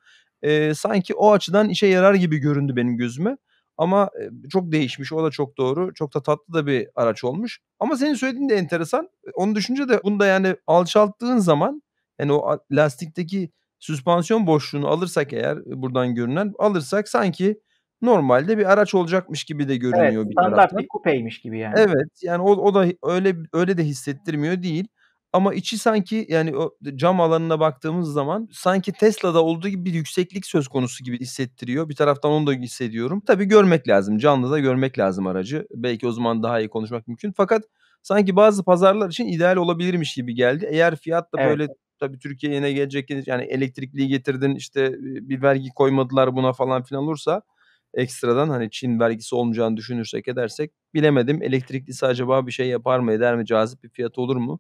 e, sanki o açıdan işe yarar gibi göründü benim gözüme. Ama e, çok değişmiş o da çok doğru. Çok da tatlı da bir araç olmuş. Ama senin söylediğin de enteresan. E, onu düşünce de bunu da yani alçalttığın zaman yani o lastikteki süspansiyon boşluğunu alırsak eğer e, buradan görünen alırsak sanki normalde bir araç olacakmış gibi de görünüyor evet, bir standart taraftan. bir kupeymiş gibi yani. Evet yani o, o da öyle öyle de hissettirmiyor değil. Ama içi sanki yani o cam alanına baktığımız zaman sanki Tesla'da olduğu gibi bir yükseklik söz konusu gibi hissettiriyor. Bir taraftan onu da hissediyorum. Tabii görmek lazım. Canlı da görmek lazım aracı. Belki o zaman daha iyi konuşmak mümkün. Fakat sanki bazı pazarlar için ideal olabilirmiş gibi geldi. Eğer fiyat da evet. böyle tabii Türkiye yine gelecek yani elektrikliği getirdin işte bir vergi koymadılar buna falan filan olursa ekstradan hani Çin vergisi olmayacağını düşünürsek edersek bilemedim. Elektriklisi acaba bir şey yapar mı eder mi cazip bir fiyat olur mu?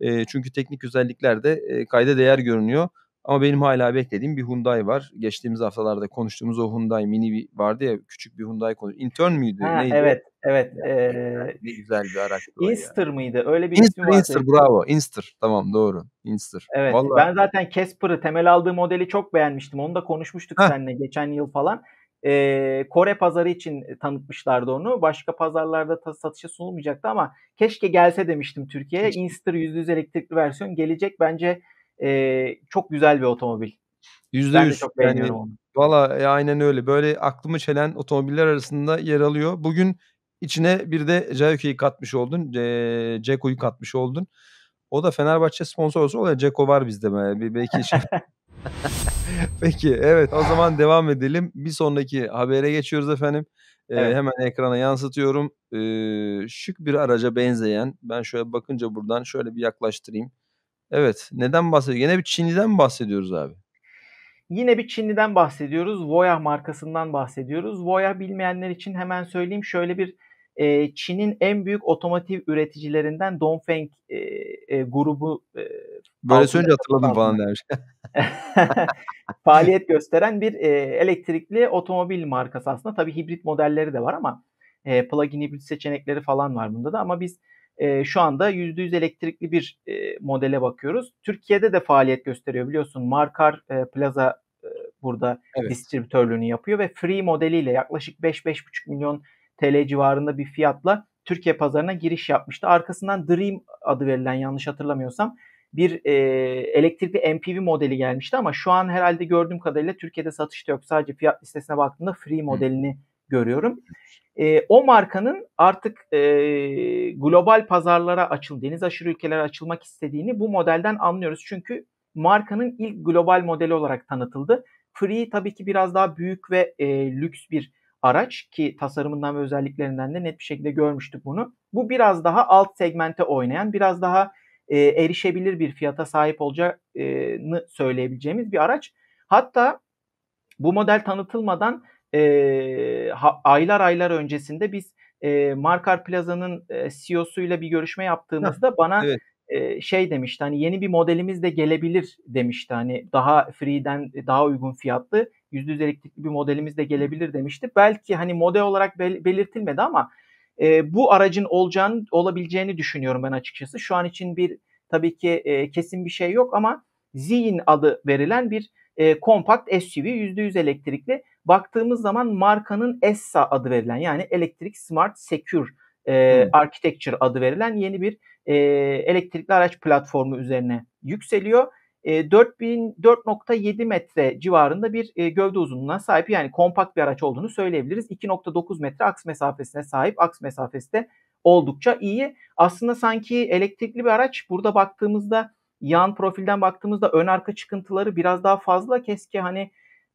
E, çünkü teknik özellikler de e, kayda değer görünüyor. Ama benim hala beklediğim bir Hyundai var. Geçtiğimiz haftalarda konuştuğumuz o Hyundai mini vardı ya küçük bir Hyundai konu. Intern müydü? Ha, neydi? Evet, evet. Yani, ee, ne güzel bir araç. Inster yani. mıydı? Öyle bir Inster, ismi Inster, bravo. Inster. Tamam doğru. Inster. Evet. Vallahi. Ben zaten Casper'ı temel aldığı modeli çok beğenmiştim. Onu da konuşmuştuk ha. seninle geçen yıl falan. Ee, Kore pazarı için tanıtmışlardı onu. Başka pazarlarda ta- satışa sunulmayacaktı ama keşke gelse demiştim Türkiye'ye. Inster %100 elektrikli versiyon gelecek. Bence e, çok güzel bir otomobil. Ben de çok beğeniyorum yani, onu. Valla e, aynen öyle. Böyle aklımı çelen otomobiller arasında yer alıyor. Bugün içine bir de Jayoki'yi katmış oldun. E, Ceko'yu katmış oldun. O da Fenerbahçe sponsor sponsorusu oluyor. Ceko var bizde. Be. Belki şey... Peki evet o zaman devam edelim. Bir sonraki habere geçiyoruz efendim. Ee, evet. Hemen ekrana yansıtıyorum. Ee, şık bir araca benzeyen ben şöyle bakınca buradan şöyle bir yaklaştırayım. Evet. Neden bahsediyoruz? Yine bir Çinli'den bahsediyoruz abi? Yine bir Çinli'den bahsediyoruz. Voya markasından bahsediyoruz. Voya bilmeyenler için hemen söyleyeyim. Şöyle bir e, Çin'in en büyük otomotiv üreticilerinden Dongfeng e, e, grubu e, böyle söyleyince hatırladım altında. falan demiş. faaliyet gösteren bir e, elektrikli otomobil markası aslında. Tabii hibrit modelleri de var ama e, plug-in hibrit seçenekleri falan var bunda da ama biz e, şu anda %100 elektrikli bir e, modele bakıyoruz. Türkiye'de de faaliyet gösteriyor biliyorsun. Markar e, Plaza e, burada evet. distribütörlüğünü yapıyor ve free modeliyle yaklaşık 5-5,5 milyon TL civarında bir fiyatla Türkiye pazarına giriş yapmıştı. Arkasından Dream adı verilen yanlış hatırlamıyorsam bir e, elektrikli MPV modeli gelmişti ama şu an herhalde gördüğüm kadarıyla Türkiye'de satışta yok. Sadece fiyat listesine baktığımda free modelini Hı. görüyorum e, o markanın artık e, global pazarlara açıl, deniz aşırı ülkelere açılmak istediğini bu modelden anlıyoruz. Çünkü markanın ilk global modeli olarak tanıtıldı. Free tabii ki biraz daha büyük ve e, lüks bir araç ki tasarımından ve özelliklerinden de net bir şekilde görmüştük bunu. Bu biraz daha alt segmente oynayan, biraz daha e, erişebilir bir fiyata sahip olacağını söyleyebileceğimiz bir araç. Hatta bu model tanıtılmadan e, ha, aylar aylar öncesinde biz e, Markar Plaza'nın e, CEO'suyla bir görüşme yaptığımızda Heh, bana evet. e, şey demişti hani yeni bir modelimiz de gelebilir demişti hani daha free'den daha uygun fiyatlı yüzde yüz elektrikli bir modelimiz de gelebilir demişti. Belki hani model olarak bel- belirtilmedi ama e, bu aracın olacağını olabileceğini düşünüyorum ben açıkçası. Şu an için bir tabii ki e, kesin bir şey yok ama Zin adı verilen bir e, kompakt SUV %100 elektrikli baktığımız zaman markanın ESSA adı verilen yani Electric Smart Secure e, hmm. Architecture adı verilen yeni bir e, elektrikli araç platformu üzerine yükseliyor. E, 4.7 metre civarında bir e, gövde uzunluğuna sahip yani kompakt bir araç olduğunu söyleyebiliriz. 2.9 metre aks mesafesine sahip. Aks mesafesi de oldukça iyi. Aslında sanki elektrikli bir araç burada baktığımızda yan profilden baktığımızda ön arka çıkıntıları biraz daha fazla keşke hani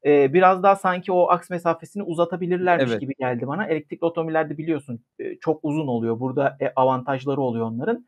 e, biraz daha sanki o aks mesafesini uzatabilirlermiş evet. gibi geldi bana. Elektrikli otomobillerde biliyorsun e, çok uzun oluyor. Burada e, avantajları oluyor onların.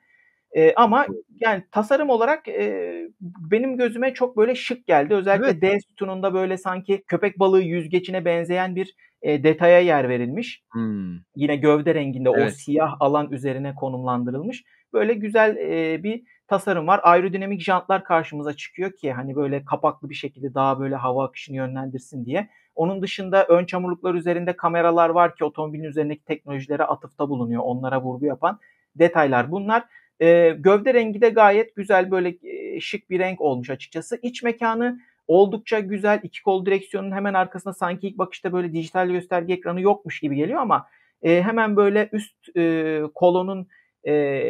E, ama yani tasarım olarak e, benim gözüme çok böyle şık geldi. Özellikle evet. D sütununda böyle sanki köpek balığı yüzgeçine benzeyen bir e, detaya yer verilmiş. Hmm. Yine gövde renginde evet. o siyah alan üzerine konumlandırılmış. Böyle güzel e, bir tasarım var. Aerodinamik jantlar karşımıza çıkıyor ki hani böyle kapaklı bir şekilde daha böyle hava akışını yönlendirsin diye. Onun dışında ön çamurluklar üzerinde kameralar var ki otomobilin üzerindeki teknolojilere atıfta bulunuyor. Onlara vurgu yapan detaylar bunlar. E, gövde rengi de gayet güzel böyle e, şık bir renk olmuş açıkçası. İç mekanı oldukça güzel. İki kol direksiyonun hemen arkasında sanki ilk bakışta böyle dijital gösterge ekranı yokmuş gibi geliyor ama e, hemen böyle üst e, kolonun e,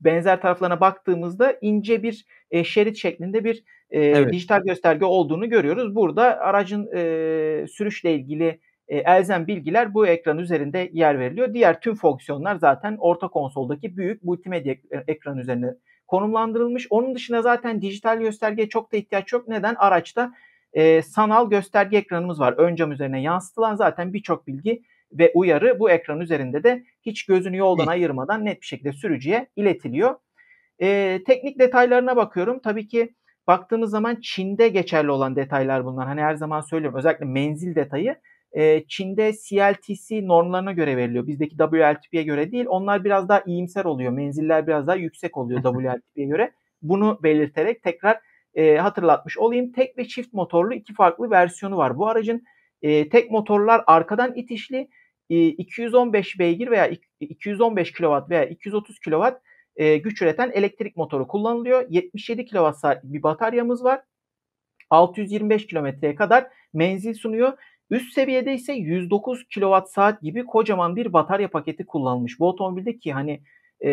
benzer taraflarına baktığımızda ince bir e, şerit şeklinde bir e, evet. dijital gösterge olduğunu görüyoruz. Burada aracın e, sürüşle ilgili e, elzem bilgiler bu ekran üzerinde yer veriliyor. Diğer tüm fonksiyonlar zaten orta konsoldaki büyük multimedya e, ekran üzerine konumlandırılmış. Onun dışında zaten dijital göstergeye çok da ihtiyaç yok. Neden? Araçta e, sanal gösterge ekranımız var. Ön cam üzerine yansıtılan zaten birçok bilgi ve uyarı bu ekran üzerinde de hiç gözünü yoldan ayırmadan net bir şekilde sürücüye iletiliyor. E, teknik detaylarına bakıyorum. Tabii ki baktığımız zaman Çin'de geçerli olan detaylar bunlar. Hani her zaman söylüyorum özellikle menzil detayı ee, Çin'de CLTC normlarına göre veriliyor. Bizdeki WLTP'ye göre değil. Onlar biraz daha iyimser oluyor. Menziller biraz daha yüksek oluyor WLTP'ye göre. Bunu belirterek tekrar e, hatırlatmış olayım. Tek ve çift motorlu iki farklı versiyonu var. Bu aracın e, tek motorlar arkadan itişli e, 215 beygir veya 215 kW veya 230 kW e, güç üreten elektrik motoru kullanılıyor. 77 kWh bir bataryamız var. 625 kilometreye kadar menzil sunuyor Üst seviyede ise 109 kWh gibi kocaman bir batarya paketi kullanmış Bu otomobilde ki hani e,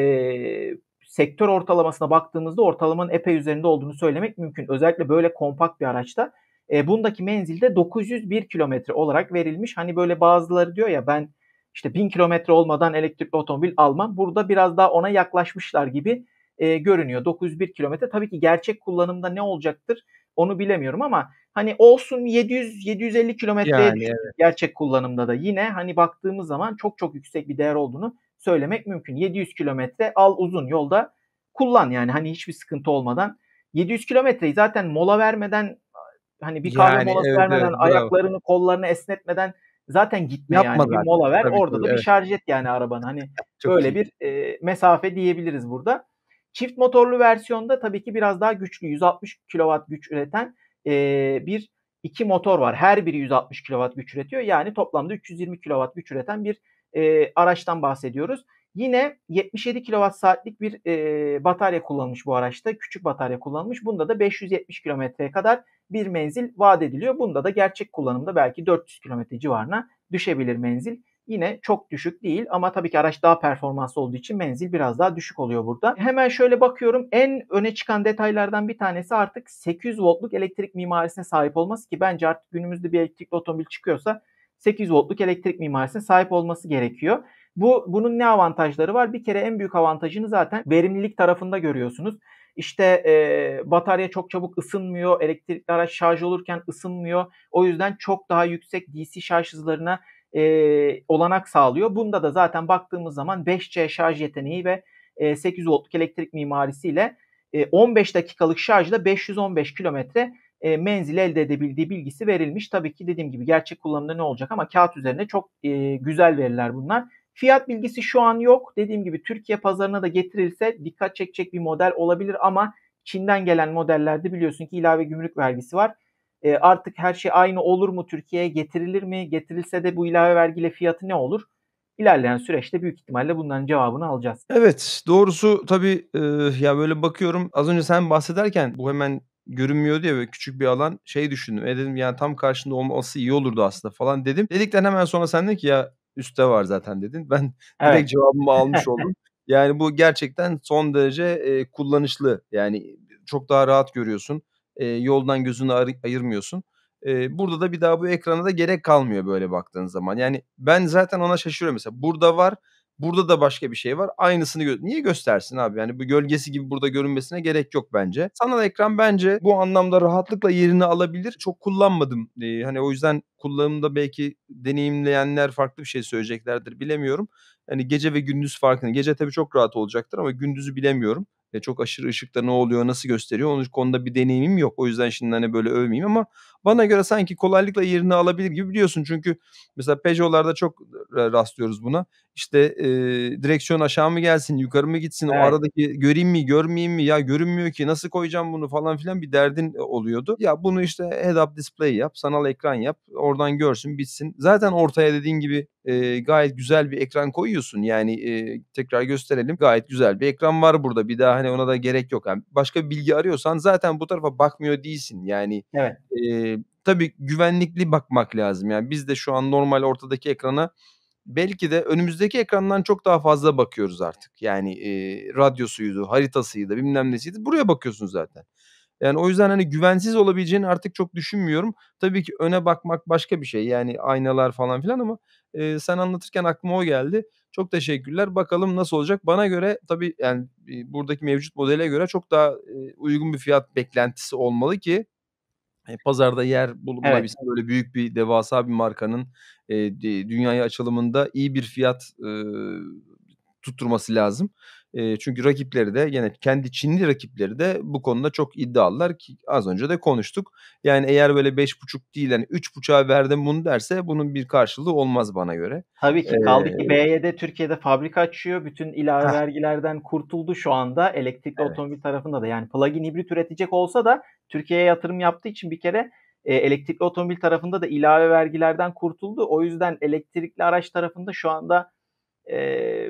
sektör ortalamasına baktığımızda ortalamanın epey üzerinde olduğunu söylemek mümkün. Özellikle böyle kompakt bir araçta. E, bundaki menzilde 901 kilometre olarak verilmiş. Hani böyle bazıları diyor ya ben işte 1000 kilometre olmadan elektrikli otomobil almam. Burada biraz daha ona yaklaşmışlar gibi e, görünüyor. 901 kilometre tabii ki gerçek kullanımda ne olacaktır? Onu bilemiyorum ama hani olsun 700 750 kilometreye yani, evet. gerçek kullanımda da yine hani baktığımız zaman çok çok yüksek bir değer olduğunu söylemek mümkün. 700 kilometre al uzun yolda kullan yani hani hiçbir sıkıntı olmadan 700 kilometreyi zaten mola vermeden hani bir kahve yani, molası evet, vermeden evet, ayaklarını bravo. kollarını esnetmeden zaten gitme Yapma yani zaten. bir mola ver Tabii orada ki, da evet. bir şarj et yani arabanı hani çok böyle iyi. bir e, mesafe diyebiliriz burada. Çift motorlu versiyonda tabii ki biraz daha güçlü 160 kW güç üreten e, bir iki motor var. Her biri 160 kW güç üretiyor. Yani toplamda 320 kW güç üreten bir e, araçtan bahsediyoruz. Yine 77 kWh saatlik bir e, batarya kullanmış bu araçta. Küçük batarya kullanmış. Bunda da 570 kilometreye kadar bir menzil vaat ediliyor. Bunda da gerçek kullanımda belki 400 kilometre civarına düşebilir menzil yine çok düşük değil ama tabii ki araç daha performanslı olduğu için menzil biraz daha düşük oluyor burada. Hemen şöyle bakıyorum en öne çıkan detaylardan bir tanesi artık 800 voltluk elektrik mimarisine sahip olması ki bence artık günümüzde bir elektrikli otomobil çıkıyorsa 800 voltluk elektrik mimarisine sahip olması gerekiyor. Bu bunun ne avantajları var? Bir kere en büyük avantajını zaten verimlilik tarafında görüyorsunuz. İşte e, batarya çok çabuk ısınmıyor, elektrikli araç şarj olurken ısınmıyor. O yüzden çok daha yüksek DC şarj hızlarına e, olanak sağlıyor. Bunda da zaten baktığımız zaman 5C şarj yeteneği ve e, 8 voltluk elektrik mimarisiyle e, 15 dakikalık şarjla 515 kilometre menzil elde edebildiği bilgisi verilmiş. Tabii ki dediğim gibi gerçek kullanımda ne olacak ama kağıt üzerinde çok e, güzel veriler bunlar. Fiyat bilgisi şu an yok. Dediğim gibi Türkiye pazarına da getirilse dikkat çekecek bir model olabilir ama Çin'den gelen modellerde biliyorsun ki ilave gümrük vergisi var. E, artık her şey aynı olur mu Türkiye'ye getirilir mi? Getirilse de bu ilave vergiyle fiyatı ne olur? İlerleyen süreçte büyük ihtimalle bundan cevabını alacağız. Evet doğrusu tabii e, ya böyle bakıyorum az önce sen bahsederken bu hemen görünmüyor diye ve küçük bir alan şey düşündüm. E dedim yani tam karşında olması iyi olurdu aslında falan dedim. Dedikten hemen sonra sen dedin ki ya üstte var zaten dedin. Ben direkt cevabımı almış oldum. Yani bu gerçekten son derece e, kullanışlı. Yani çok daha rahat görüyorsun e, yoldan gözünü ayır ayırmıyorsun. E, burada da bir daha bu ekrana da gerek kalmıyor böyle baktığın zaman. Yani ben zaten ona şaşırıyorum mesela. Burada var, burada da başka bir şey var. Aynısını gö- niye göstersin abi? Yani bu gölgesi gibi burada görünmesine gerek yok bence. Sanal ekran bence bu anlamda rahatlıkla yerini alabilir. Çok kullanmadım. E, hani o yüzden kullanımda belki deneyimleyenler farklı bir şey söyleyeceklerdir bilemiyorum. Hani gece ve gündüz farkını. Gece tabii çok rahat olacaktır ama gündüzü bilemiyorum ve çok aşırı ışıkta ne oluyor, nasıl gösteriyor onun konuda bir deneyimim yok. O yüzden şimdi hani böyle övmeyeyim ama bana göre sanki kolaylıkla yerini alabilir gibi biliyorsun. Çünkü mesela Peugeot'larda çok rastlıyoruz buna. İşte e, direksiyon aşağı mı gelsin, yukarı mı gitsin, evet. o aradaki göreyim mi, görmeyeyim mi, ya görünmüyor ki nasıl koyacağım bunu falan filan bir derdin e, oluyordu. Ya bunu işte head-up display yap, sanal ekran yap, oradan görsün, bitsin. Zaten ortaya dediğin gibi e, gayet güzel bir ekran koyuyorsun. Yani e, tekrar gösterelim. Gayet güzel bir ekran var burada. Bir daha hani ona da gerek yok. Yani başka bir bilgi arıyorsan zaten bu tarafa bakmıyor değilsin. Yani evet. e, tabii güvenlikli bakmak lazım. Yani biz de şu an normal ortadaki ekrana belki de önümüzdeki ekrandan çok daha fazla bakıyoruz artık. Yani e, radyosuydu, haritasıydı, bilmem nesiydi. Buraya bakıyorsunuz zaten. Yani o yüzden hani güvensiz olabileceğini artık çok düşünmüyorum. Tabii ki öne bakmak başka bir şey. Yani aynalar falan filan ama e, sen anlatırken aklıma o geldi. Çok teşekkürler. Bakalım nasıl olacak. Bana göre tabii yani e, buradaki mevcut modele göre çok daha e, uygun bir fiyat beklentisi olmalı ki Hani, pazarda yer bulunabilse evet. böyle büyük bir devasa bir markanın e, dünyaya açılımında iyi bir fiyat e, tutturması lazım. E, çünkü rakipleri de yine kendi Çinli rakipleri de bu konuda çok iddialılar ki az önce de konuştuk. Yani eğer böyle 5.5 değil yani 3.5'a verdim bunu derse bunun bir karşılığı olmaz bana göre. Tabii ki kaldı ee, ki BYD Türkiye'de fabrika açıyor. Bütün ilave heh. vergilerden kurtuldu şu anda elektrikli evet. otomobil tarafında da. Yani plug-in hibrit üretecek olsa da Türkiye'ye yatırım yaptığı için bir kere e, elektrikli otomobil tarafında da ilave vergilerden kurtuldu. O yüzden elektrikli araç tarafında şu anda e,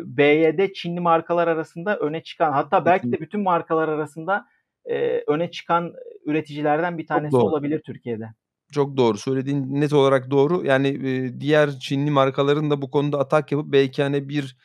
BYD Çinli markalar arasında öne çıkan hatta belki de bütün markalar arasında e, öne çıkan üreticilerden bir tanesi olabilir Türkiye'de. Çok doğru. Söylediğin net olarak doğru. Yani e, diğer Çinli markaların da bu konuda atak yapıp belki hani bir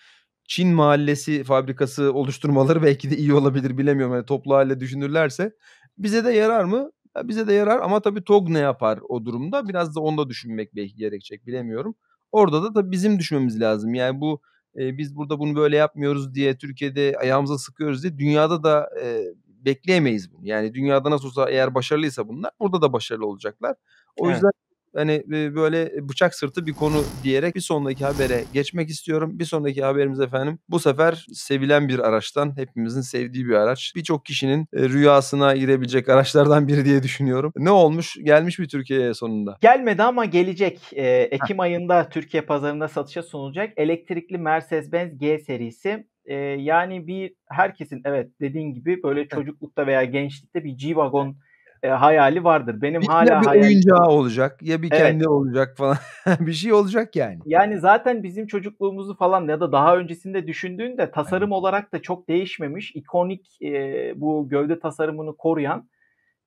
Çin mahallesi fabrikası oluşturmaları belki de iyi olabilir bilemiyorum. Yani toplu halde düşünürlerse bize de yarar mı? Ya bize de yarar ama tabii TOG ne yapar o durumda? Biraz da onda düşünmek belki gerekecek bilemiyorum. Orada da tabii bizim düşünmemiz lazım. Yani bu e, biz burada bunu böyle yapmıyoruz diye Türkiye'de ayağımıza sıkıyoruz diye dünyada da e, bekleyemeyiz bunu. Yani dünyada nasıl olsa eğer başarılıysa bunlar burada da başarılı olacaklar. O evet. yüzden hani böyle bıçak sırtı bir konu diyerek bir sonraki habere geçmek istiyorum. Bir sonraki haberimiz efendim bu sefer sevilen bir araçtan hepimizin sevdiği bir araç. Birçok kişinin rüyasına girebilecek araçlardan biri diye düşünüyorum. Ne olmuş? Gelmiş mi Türkiye'ye sonunda? Gelmedi ama gelecek. Ee, Ekim ayında Türkiye pazarında satışa sunulacak elektrikli Mercedes-Benz G serisi e, yani bir herkesin evet dediğin gibi böyle çocuklukta veya gençlikte bir G-Wagon evet e, hayali vardır. Benim bir hala ya bir oyuncağı olacak ya bir evet. kendi olacak falan bir şey olacak yani. Yani zaten bizim çocukluğumuzu falan ya da daha öncesinde düşündüğünde tasarım evet. olarak da çok değişmemiş. ikonik e, bu gövde tasarımını koruyan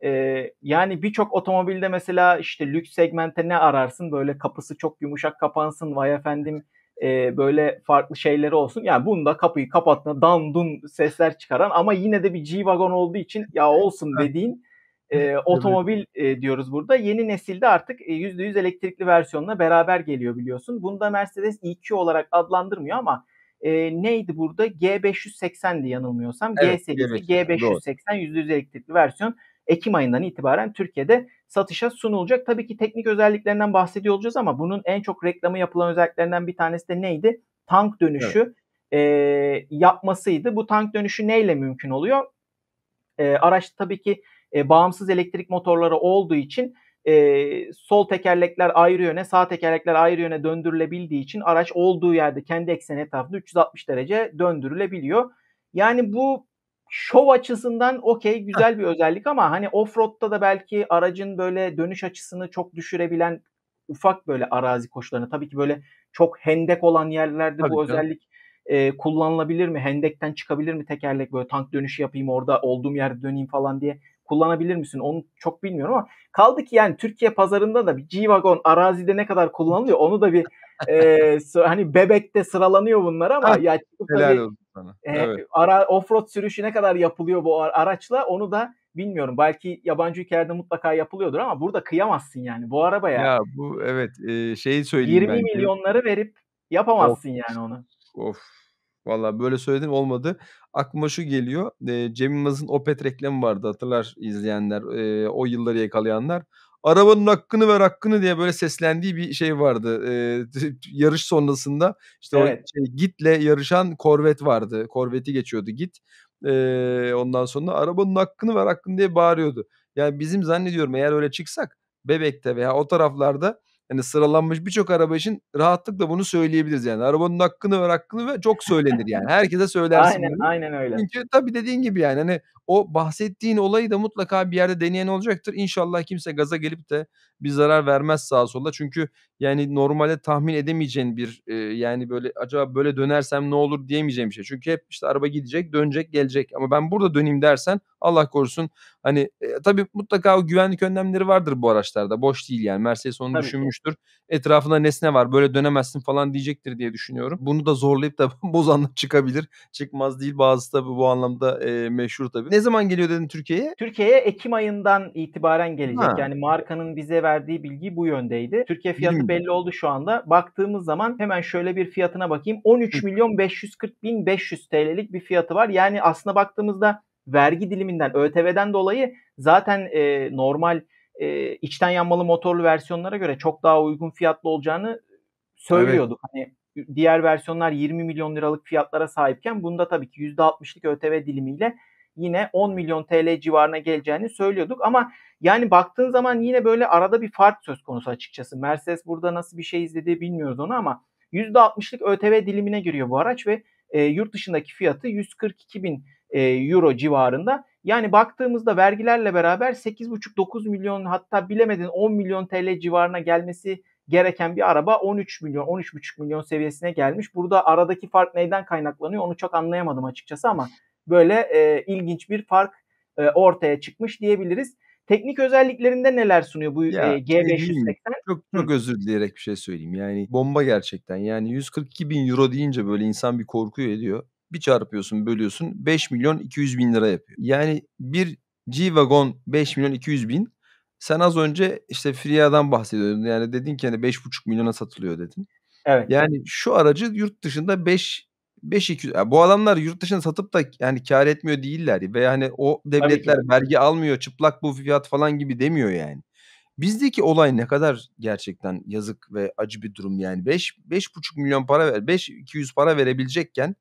e, yani birçok otomobilde mesela işte lüks segmente ne ararsın böyle kapısı çok yumuşak kapansın vay efendim e, böyle farklı şeyleri olsun. Yani bunda kapıyı kapatma dandun sesler çıkaran ama yine de bir G-Wagon olduğu için ya olsun dediğin e, otomobil e, diyoruz burada. Yeni nesilde artık e, %100 elektrikli versiyonla beraber geliyor biliyorsun. Bunu da Mercedes EQ olarak adlandırmıyor ama e, neydi burada? G580'di yanılmıyorsam. Evet, g 80 G580 %100 elektrikli versiyon. Ekim ayından itibaren Türkiye'de satışa sunulacak. Tabii ki teknik özelliklerinden bahsediyor olacağız ama bunun en çok reklamı yapılan özelliklerinden bir tanesi de neydi? Tank dönüşü evet. e, yapmasıydı. Bu tank dönüşü neyle mümkün oluyor? E, araç tabii ki e, bağımsız elektrik motorları olduğu için e, sol tekerlekler ayrı yöne, sağ tekerlekler ayrı yöne döndürülebildiği için araç olduğu yerde kendi ekseni etrafında 360 derece döndürülebiliyor. Yani bu şov açısından okey güzel bir özellik ama hani offroad'da da belki aracın böyle dönüş açısını çok düşürebilen ufak böyle arazi koşullarını tabii ki böyle çok hendek olan yerlerde tabii bu canım. özellik e, kullanılabilir mi? Hendekten çıkabilir mi tekerlek böyle tank dönüşü yapayım orada olduğum yerde döneyim falan diye kullanabilir misin onu çok bilmiyorum ama kaldı ki yani Türkiye pazarında da bir G-Wagon arazide ne kadar kullanılıyor onu da bir e, hani bebekte sıralanıyor bunlar ama ah, ya çıkıp helal olsun sana. E, evet. ara, offroad sürüşü ne kadar yapılıyor bu araçla onu da bilmiyorum. Belki yabancı ülkelerde mutlaka yapılıyordur ama burada kıyamazsın yani bu arabaya. Ya bu evet e, şeyi söyleyeyim 20 ben. milyonları verip yapamazsın of, yani onu. Of Valla böyle söyledim olmadı. Aklıma şu geliyor. E, Cem Yılmaz'ın Opet reklamı vardı hatırlar izleyenler. E, o yılları yakalayanlar. Arabanın hakkını ver hakkını diye böyle seslendiği bir şey vardı. E, yarış sonrasında işte evet. şey, Git'le yarışan Korvet vardı. Korvet'i geçiyordu Git. E, ondan sonra arabanın hakkını ver hakkını diye bağırıyordu. Yani bizim zannediyorum eğer öyle çıksak Bebek'te veya o taraflarda yani sıralanmış birçok araba için rahatlıkla bunu söyleyebiliriz yani. Arabanın hakkını ver hakkını ve çok söylenir yani. Herkese söylersin. aynen, bunu. aynen öyle. Çünkü tabii dediğin gibi yani hani o bahsettiğin olayı da mutlaka bir yerde deneyen olacaktır. İnşallah kimse gaza gelip de bir zarar vermez sağa sola. Çünkü yani normalde tahmin edemeyeceğin bir e, yani böyle acaba böyle dönersem ne olur diyemeyeceğim bir şey. Çünkü hep işte araba gidecek, dönecek, gelecek. Ama ben burada döneyim dersen Allah korusun hani e, tabii mutlaka o güvenlik önlemleri vardır bu araçlarda. Boş değil yani. Mercedes onu tabii düşünmüştür. Ki. Etrafında nesne var. Böyle dönemezsin falan diyecektir diye düşünüyorum. Bunu da zorlayıp da bozanlar çıkabilir. Çıkmaz değil. Bazısı tabii bu anlamda e, meşhur tabii. Ne ne zaman geliyor dedin Türkiye'ye? Türkiye'ye Ekim ayından itibaren gelecek. Ha. Yani markanın bize verdiği bilgi bu yöndeydi. Türkiye fiyatı Bilmiyorum. belli oldu şu anda. Baktığımız zaman hemen şöyle bir fiyatına bakayım. 13 milyon 540 bin 500 TL'lik bir fiyatı var. Yani aslına baktığımızda vergi diliminden, ÖTV'den dolayı zaten e, normal e, içten yanmalı motorlu versiyonlara göre çok daha uygun fiyatlı olacağını söylüyorduk. Evet. Hani diğer versiyonlar 20 milyon liralık fiyatlara sahipken bunda tabii ki %60'lık ÖTV dilimiyle yine 10 milyon TL civarına geleceğini söylüyorduk ama yani baktığın zaman yine böyle arada bir fark söz konusu açıkçası. Mercedes burada nasıl bir şey izledi bilmiyoruz onu ama %60'lık ÖTV dilimine giriyor bu araç ve e, yurt dışındaki fiyatı 142 bin e, euro civarında. Yani baktığımızda vergilerle beraber 8,5-9 milyon hatta bilemedin 10 milyon TL civarına gelmesi gereken bir araba 13 milyon 13,5 milyon seviyesine gelmiş. Burada aradaki fark neyden kaynaklanıyor onu çok anlayamadım açıkçası ama böyle e, ilginç bir fark e, ortaya çıkmış diyebiliriz. Teknik özelliklerinde neler sunuyor bu ya, e, G580? Çok çok özür dileyerek bir şey söyleyeyim. Yani bomba gerçekten. Yani 142 bin euro deyince böyle insan bir korkuyor ediyor. Bir çarpıyorsun bölüyorsun 5 milyon 200 bin lira yapıyor. Yani bir G-Wagon 5 milyon 200 bin. Sen az önce işte Fria'dan bahsediyordun. Yani dedin ki hani 5,5 milyona satılıyor dedin. Evet. Yani şu aracı yurt dışında 5 5200 yani bu adamlar yurt dışına satıp da yani kar etmiyor değiller ve hani o devletler vergi almıyor çıplak bu fiyat falan gibi demiyor yani. Bizdeki olay ne kadar gerçekten yazık ve acı bir durum yani. 5 5,5 milyon para ver 5 200 para verebilecekken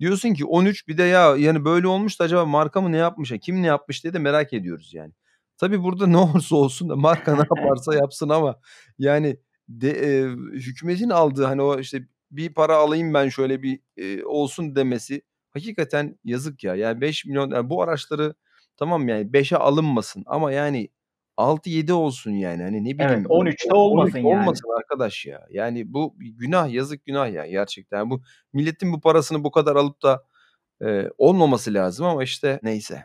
diyorsun ki 13 bir de ya yani böyle olmuş da acaba marka mı ne yapmış ya kim ne yapmış diye de merak ediyoruz yani. Tabi burada ne olursa olsun da marka ne yaparsa yapsın ama yani de, e, hükümetin aldığı hani o işte bir para alayım ben şöyle bir e, olsun demesi hakikaten yazık ya. Yani 5 milyon yani bu araçları tamam yani 5'e alınmasın ama yani 6-7 olsun yani. Hani ne bileyim. Evet, 13'te olmasın 13 yani. Olmasın arkadaş ya. Yani bu günah yazık günah ya gerçekten. Yani bu milletin bu parasını bu kadar alıp da e, olmaması lazım ama işte neyse.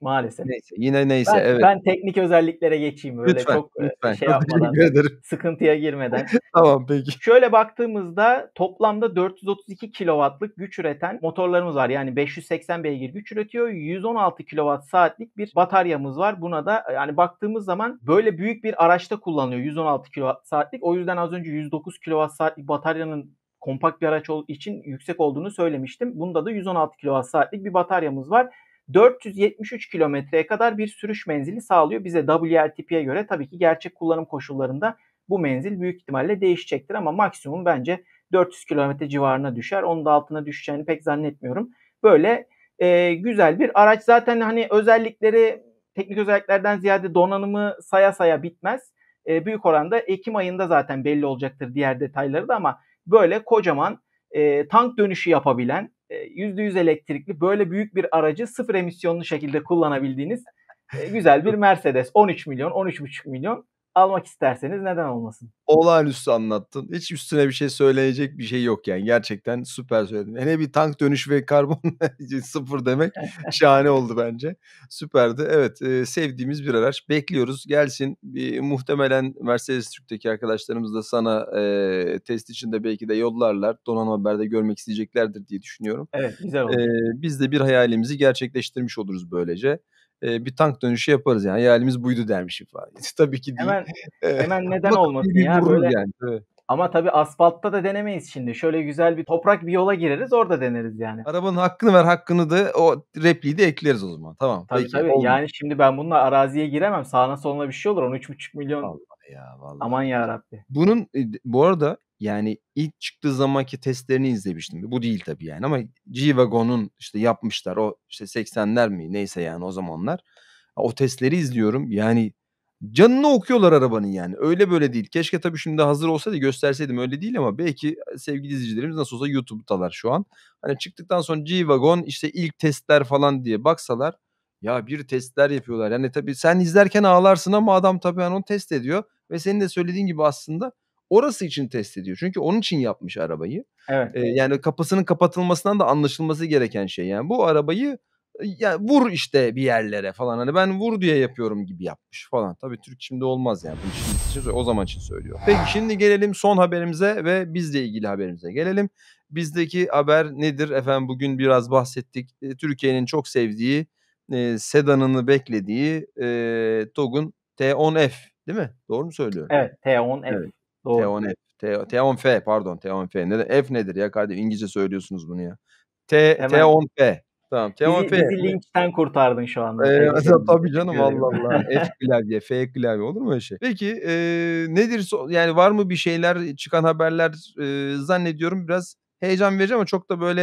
Maalesef. Neyse yine neyse ben, evet. Ben teknik özelliklere geçeyim böyle lütfen, çok e, lütfen. şey yapmadan. Sıkıntıya girmeden. tamam peki. Şöyle baktığımızda toplamda 432 kW'lık güç üreten motorlarımız var. Yani 580 beygir güç üretiyor. 116 kWh saatlik bir bataryamız var. Buna da e, yani baktığımız zaman böyle büyük bir araçta kullanılıyor 116 kWh saatlik. O yüzden az önce 109 kWh saatlik bataryanın kompakt bir araç için yüksek olduğunu söylemiştim. Bunda da 116 kWh saatlik bir bataryamız var. 473 kilometreye kadar bir sürüş menzili sağlıyor. Bize WLTP'ye göre tabii ki gerçek kullanım koşullarında bu menzil büyük ihtimalle değişecektir ama maksimum bence 400 kilometre civarına düşer. Onun da altına düşeceğini pek zannetmiyorum. Böyle e, güzel bir araç. Zaten hani özellikleri teknik özelliklerden ziyade donanımı saya saya bitmez. E, büyük oranda Ekim ayında zaten belli olacaktır diğer detayları da ama böyle kocaman e, tank dönüşü yapabilen %100 e, elektrikli böyle büyük bir aracı sıfır emisyonlu şekilde kullanabildiğiniz e, güzel bir Mercedes. 13 milyon, 13,5 milyon almak isterseniz neden olmasın. Olağanüstü anlattın. Hiç üstüne bir şey söyleyecek bir şey yok yani. Gerçekten süper söyledin. Hele bir tank dönüş ve karbon sıfır demek şahane oldu bence. Süperdi. Evet e, sevdiğimiz bir araç. Bekliyoruz gelsin. Bir, muhtemelen Mercedes Türk'teki arkadaşlarımız da sana e, test içinde belki de yollarlar. Donanım Haber'de görmek isteyeceklerdir diye düşünüyorum. Evet güzel oldu. E, biz de bir hayalimizi gerçekleştirmiş oluruz böylece e, bir tank dönüşü yaparız yani hayalimiz buydu dermiş ifadesi. Tabii ki değil. Hemen, hemen neden olmasın ya böyle. Yani. Evet. Ama tabii asfaltta da denemeyiz şimdi. Şöyle güzel bir toprak bir yola gireriz orada deneriz yani. Arabanın hakkını ver hakkını da o repliği de ekleriz o zaman. Tamam. Tabii peki, tabii. Olmaz. Yani şimdi ben bununla araziye giremem. Sağına soluna bir şey olur. 13,5 milyon. Vallahi ya vallahi. Aman ya Rabbi. Bunun e, bu arada yani ilk çıktığı zamanki testlerini izlemiştim. Bu değil tabii yani ama G-Wagon'un işte yapmışlar o işte 80'ler mi neyse yani o zamanlar. O testleri izliyorum yani canını okuyorlar arabanın yani. Öyle böyle değil. Keşke tabii şimdi hazır olsaydı gösterseydim öyle değil ama belki e, sevgili izleyicilerimiz nasıl olsa YouTube'dalar şu an. Hani çıktıktan sonra G-Wagon işte ilk testler falan diye baksalar ya bir testler yapıyorlar. Yani tabii sen izlerken ağlarsın ama adam tabii hani onu test ediyor ve senin de söylediğin gibi aslında orası için test ediyor. Çünkü onun için yapmış arabayı. Evet. Ee, yani kapısının kapatılmasından da anlaşılması gereken şey. Yani bu arabayı e, yani vur işte bir yerlere falan hani ben vur diye yapıyorum gibi yapmış falan. Tabii Türk şimdi olmaz yani. Bunu için, o zaman için söylüyor. Peki ah. şimdi gelelim son haberimize ve bizle ilgili haberimize gelelim. Bizdeki haber nedir? Efendim bugün biraz bahsettik. E, Türkiye'nin çok sevdiği e, sedanını beklediği e, TOG'un T10F değil mi? Doğru mu söylüyorum? Evet T10F. Evet. T, T10F pardon T10F. Ne de, F nedir ya kardeşim? İngilizce söylüyorsunuz bunu ya. T, Hemen. T10F. Tamam. T10F. Bizi, bizi linçten kurtardın şu anda. Ee, mesela, tabii canım Allah Allah. F klavye, F klavye olur mu öyle şey? Peki e, nedir yani var mı bir şeyler e, çıkan haberler e, zannediyorum biraz heyecan verici ama çok da böyle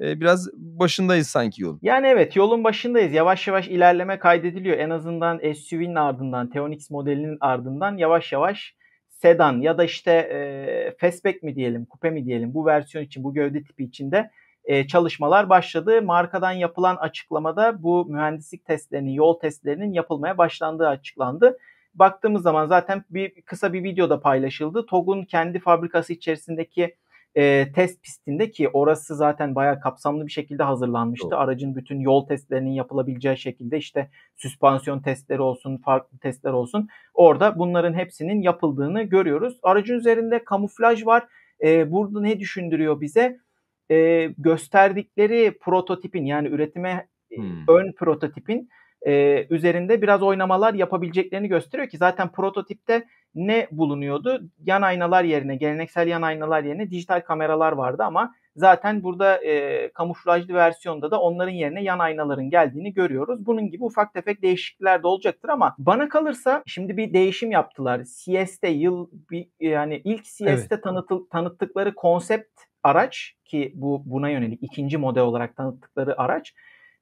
e, biraz başındayız sanki yolun. Yani evet yolun başındayız. Yavaş yavaş ilerleme kaydediliyor. En azından SUV'nin ardından, T10X modelinin ardından yavaş yavaş sedan ya da işte e, fastback mi diyelim, kupe mi diyelim bu versiyon için, bu gövde tipi içinde e, çalışmalar başladı. Markadan yapılan açıklamada bu mühendislik testlerinin, yol testlerinin yapılmaya başlandığı açıklandı. Baktığımız zaman zaten bir kısa bir videoda paylaşıldı. TOG'un kendi fabrikası içerisindeki e, test pistinde ki orası zaten bayağı kapsamlı bir şekilde hazırlanmıştı. Doğru. Aracın bütün yol testlerinin yapılabileceği şekilde işte süspansiyon testleri olsun, farklı testler olsun. Orada bunların hepsinin yapıldığını görüyoruz. Aracın üzerinde kamuflaj var. E, burada ne düşündürüyor bize? E, gösterdikleri prototipin yani üretime e, hmm. ön prototipin e, üzerinde biraz oynamalar yapabileceklerini gösteriyor ki zaten prototipte ne bulunuyordu? Yan aynalar yerine, geleneksel yan aynalar yerine dijital kameralar vardı ama zaten burada e, kamuflajlı versiyonda da onların yerine yan aynaların geldiğini görüyoruz. Bunun gibi ufak tefek değişiklikler de olacaktır ama bana kalırsa şimdi bir değişim yaptılar. CS'te yıl bir, e, yani ilk CS'te evet. tanıtıl, tanıttıkları konsept araç ki bu buna yönelik ikinci model olarak tanıttıkları araç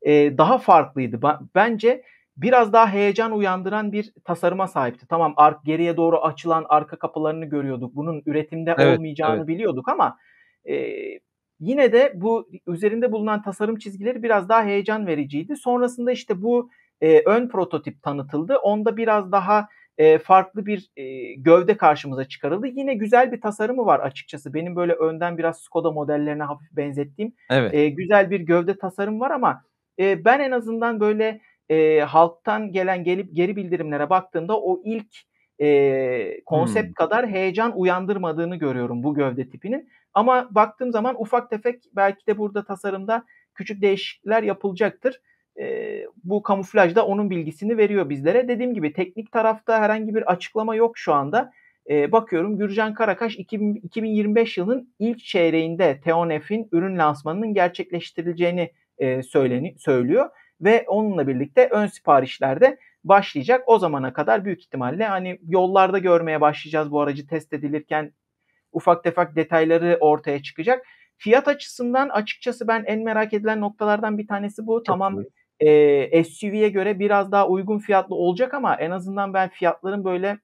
e, daha farklıydı. Bence biraz daha heyecan uyandıran bir tasarıma sahipti. Tamam ark geriye doğru açılan arka kapılarını görüyorduk. Bunun üretimde evet, olmayacağını evet. biliyorduk ama e, yine de bu üzerinde bulunan tasarım çizgileri biraz daha heyecan vericiydi. Sonrasında işte bu e, ön prototip tanıtıldı. Onda biraz daha e, farklı bir e, gövde karşımıza çıkarıldı. Yine güzel bir tasarımı var açıkçası. Benim böyle önden biraz Skoda modellerine hafif benzettiğim evet. e, güzel bir gövde tasarım var ama e, ben en azından böyle e, halktan gelen gelip geri bildirimlere baktığımda o ilk e, konsept hmm. kadar heyecan uyandırmadığını görüyorum bu gövde tipinin. Ama baktığım zaman ufak tefek belki de burada tasarımda küçük değişiklikler yapılacaktır. E, bu kamuflaj da onun bilgisini veriyor bizlere. Dediğim gibi teknik tarafta herhangi bir açıklama yok şu anda. E, bakıyorum Gürcan Karakaş 2000, 2025 yılının ilk çeyreğinde Teonef'in ürün lansmanının gerçekleştirileceğini e, söyleni, söylüyor ve onunla birlikte ön siparişlerde başlayacak. O zamana kadar büyük ihtimalle hani yollarda görmeye başlayacağız bu aracı test edilirken ufak tefek detayları ortaya çıkacak. Fiyat açısından açıkçası ben en merak edilen noktalardan bir tanesi bu. Çok tamam e, SUV'ye göre biraz daha uygun fiyatlı olacak ama en azından ben fiyatların böyle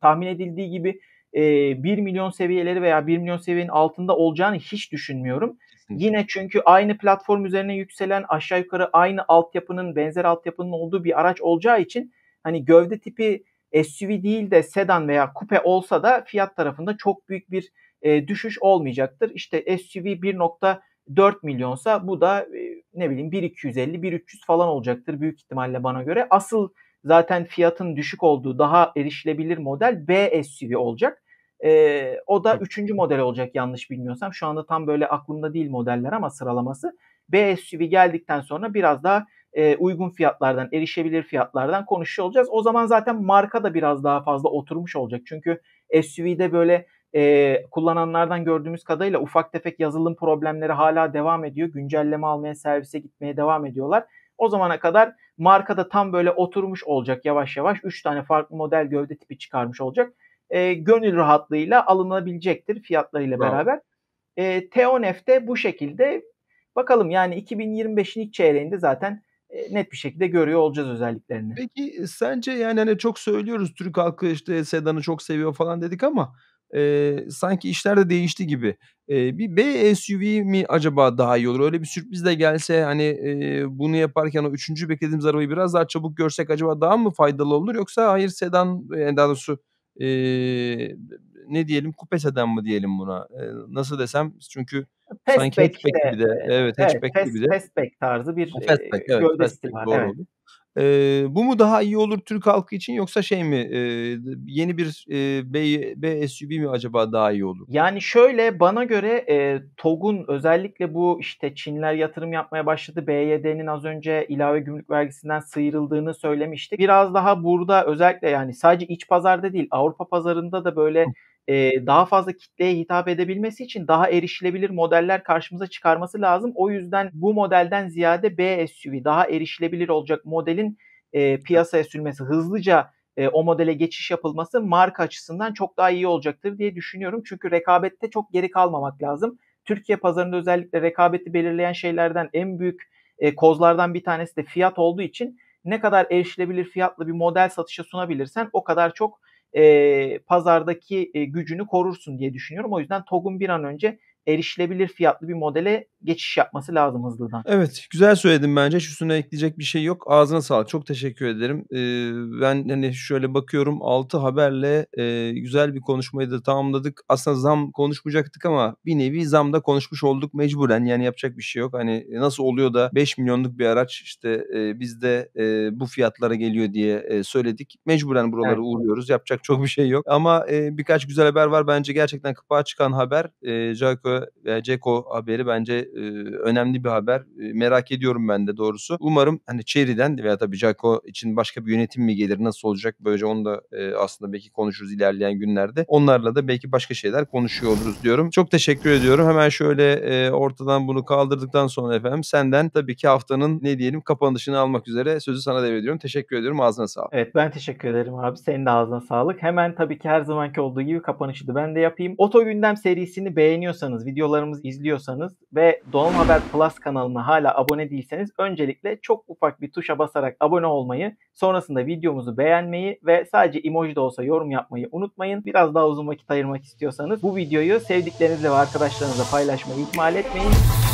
tahmin edildiği gibi e, 1 milyon seviyeleri veya 1 milyon seviyenin altında olacağını hiç düşünmüyorum. Yine çünkü aynı platform üzerine yükselen aşağı yukarı aynı altyapının benzer altyapının olduğu bir araç olacağı için hani gövde tipi SUV değil de sedan veya kupe olsa da fiyat tarafında çok büyük bir e, düşüş olmayacaktır. İşte SUV 1.4 milyonsa bu da e, ne bileyim 1.250 1.300 falan olacaktır büyük ihtimalle bana göre. Asıl zaten fiyatın düşük olduğu daha erişilebilir model B SUV olacak. E, o da üçüncü model olacak yanlış bilmiyorsam. Şu anda tam böyle aklımda değil modeller ama sıralaması. B SUV geldikten sonra biraz daha e, uygun fiyatlardan, erişebilir fiyatlardan konuşuyor olacağız. O zaman zaten marka da biraz daha fazla oturmuş olacak. Çünkü SUV'de böyle e, kullananlardan gördüğümüz kadarıyla ufak tefek yazılım problemleri hala devam ediyor. Güncelleme almaya, servise gitmeye devam ediyorlar. O zamana kadar marka da tam böyle oturmuş olacak yavaş yavaş. 3 tane farklı model gövde tipi çıkarmış olacak e, gönül rahatlığıyla alınabilecektir fiyatlarıyla Bravo. beraber. E, de bu şekilde bakalım yani 2025'in ilk çeyreğinde zaten e, net bir şekilde görüyor olacağız özelliklerini. Peki e, sence yani hani çok söylüyoruz Türk halkı işte sedanı çok seviyor falan dedik ama e, sanki işler de değişti gibi. E, bir B SUV mi acaba daha iyi olur? Öyle bir sürpriz de gelse hani e, bunu yaparken o üçüncü beklediğimiz arabayı biraz daha çabuk görsek acaba daha mı faydalı olur? Yoksa hayır sedan yani e, daha doğrusu e, ne diyelim kupeseden mi diyelim buna? E, nasıl desem çünkü e, fastback sanki hatchback de, gibi de. Evet, hatchback evet, fast, gibi de. Fastback tarzı bir fastback, evet, gövdesi fastback, var. Doğru evet. E, bu mu daha iyi olur Türk halkı için yoksa şey mi e, yeni bir e, B, SUV mi acaba daha iyi olur? Yani şöyle bana göre e, TOG'un özellikle bu işte Çinler yatırım yapmaya başladı. BYD'nin az önce ilave gümrük vergisinden sıyrıldığını söylemiştik. Biraz daha burada özellikle yani sadece iç pazarda değil Avrupa pazarında da böyle e, daha fazla kitleye hitap edebilmesi için daha erişilebilir modeller karşımıza çıkarması lazım. O yüzden bu modelden ziyade B SUV daha erişilebilir olacak modelin e, piyasaya sürmesi, hızlıca e, o modele geçiş yapılması marka açısından çok daha iyi olacaktır diye düşünüyorum. Çünkü rekabette çok geri kalmamak lazım. Türkiye pazarında özellikle rekabeti belirleyen şeylerden en büyük e, kozlardan bir tanesi de fiyat olduğu için ne kadar erişilebilir fiyatlı bir model satışa sunabilirsen o kadar çok e, pazardaki e, gücünü korursun diye düşünüyorum. O yüzden TOG'un bir an önce erişilebilir fiyatlı bir modele geçiş yapması lazım hızlıdan. Evet güzel söyledin bence. Üstüne ekleyecek bir şey yok. Ağzına sağlık. Çok teşekkür ederim. Ee, ben hani şöyle bakıyorum 6 haberle e, güzel bir konuşmayı da tamamladık. Aslında zam konuşmayacaktık ama bir nevi zamda konuşmuş olduk mecburen. Yani yapacak bir şey yok. Hani nasıl oluyor da 5 milyonluk bir araç işte e, bizde e, bu fiyatlara geliyor diye e, söyledik. Mecburen buraları evet. uğruyoruz. Yapacak çok bir şey yok. Ama e, birkaç güzel haber var. Bence gerçekten kıpağa çıkan haber. E, Jaco ve Ceko haberi bence e, önemli bir haber. E, merak ediyorum ben de doğrusu. Umarım hani Cherry'den veya tabii Ceko için başka bir yönetim mi gelir nasıl olacak böylece onu da e, aslında belki konuşuruz ilerleyen günlerde. Onlarla da belki başka şeyler konuşuyor oluruz diyorum. Çok teşekkür ediyorum. Hemen şöyle ortadan bunu kaldırdıktan sonra efendim senden tabii ki haftanın ne diyelim kapanışını almak üzere sözü sana devrediyorum. Teşekkür ediyorum. Ağzına sağlık. Evet ben teşekkür ederim abi. Senin de ağzına sağlık. Hemen tabii ki her zamanki olduğu gibi kapanışı da ben de yapayım. Oto Gündem serisini beğeniyorsanız videolarımızı izliyorsanız ve Donanım Haber Plus kanalına hala abone değilseniz öncelikle çok ufak bir tuşa basarak abone olmayı, sonrasında videomuzu beğenmeyi ve sadece emoji de olsa yorum yapmayı unutmayın. Biraz daha uzun vakit ayırmak istiyorsanız bu videoyu sevdiklerinizle ve arkadaşlarınızla paylaşmayı ihmal etmeyin.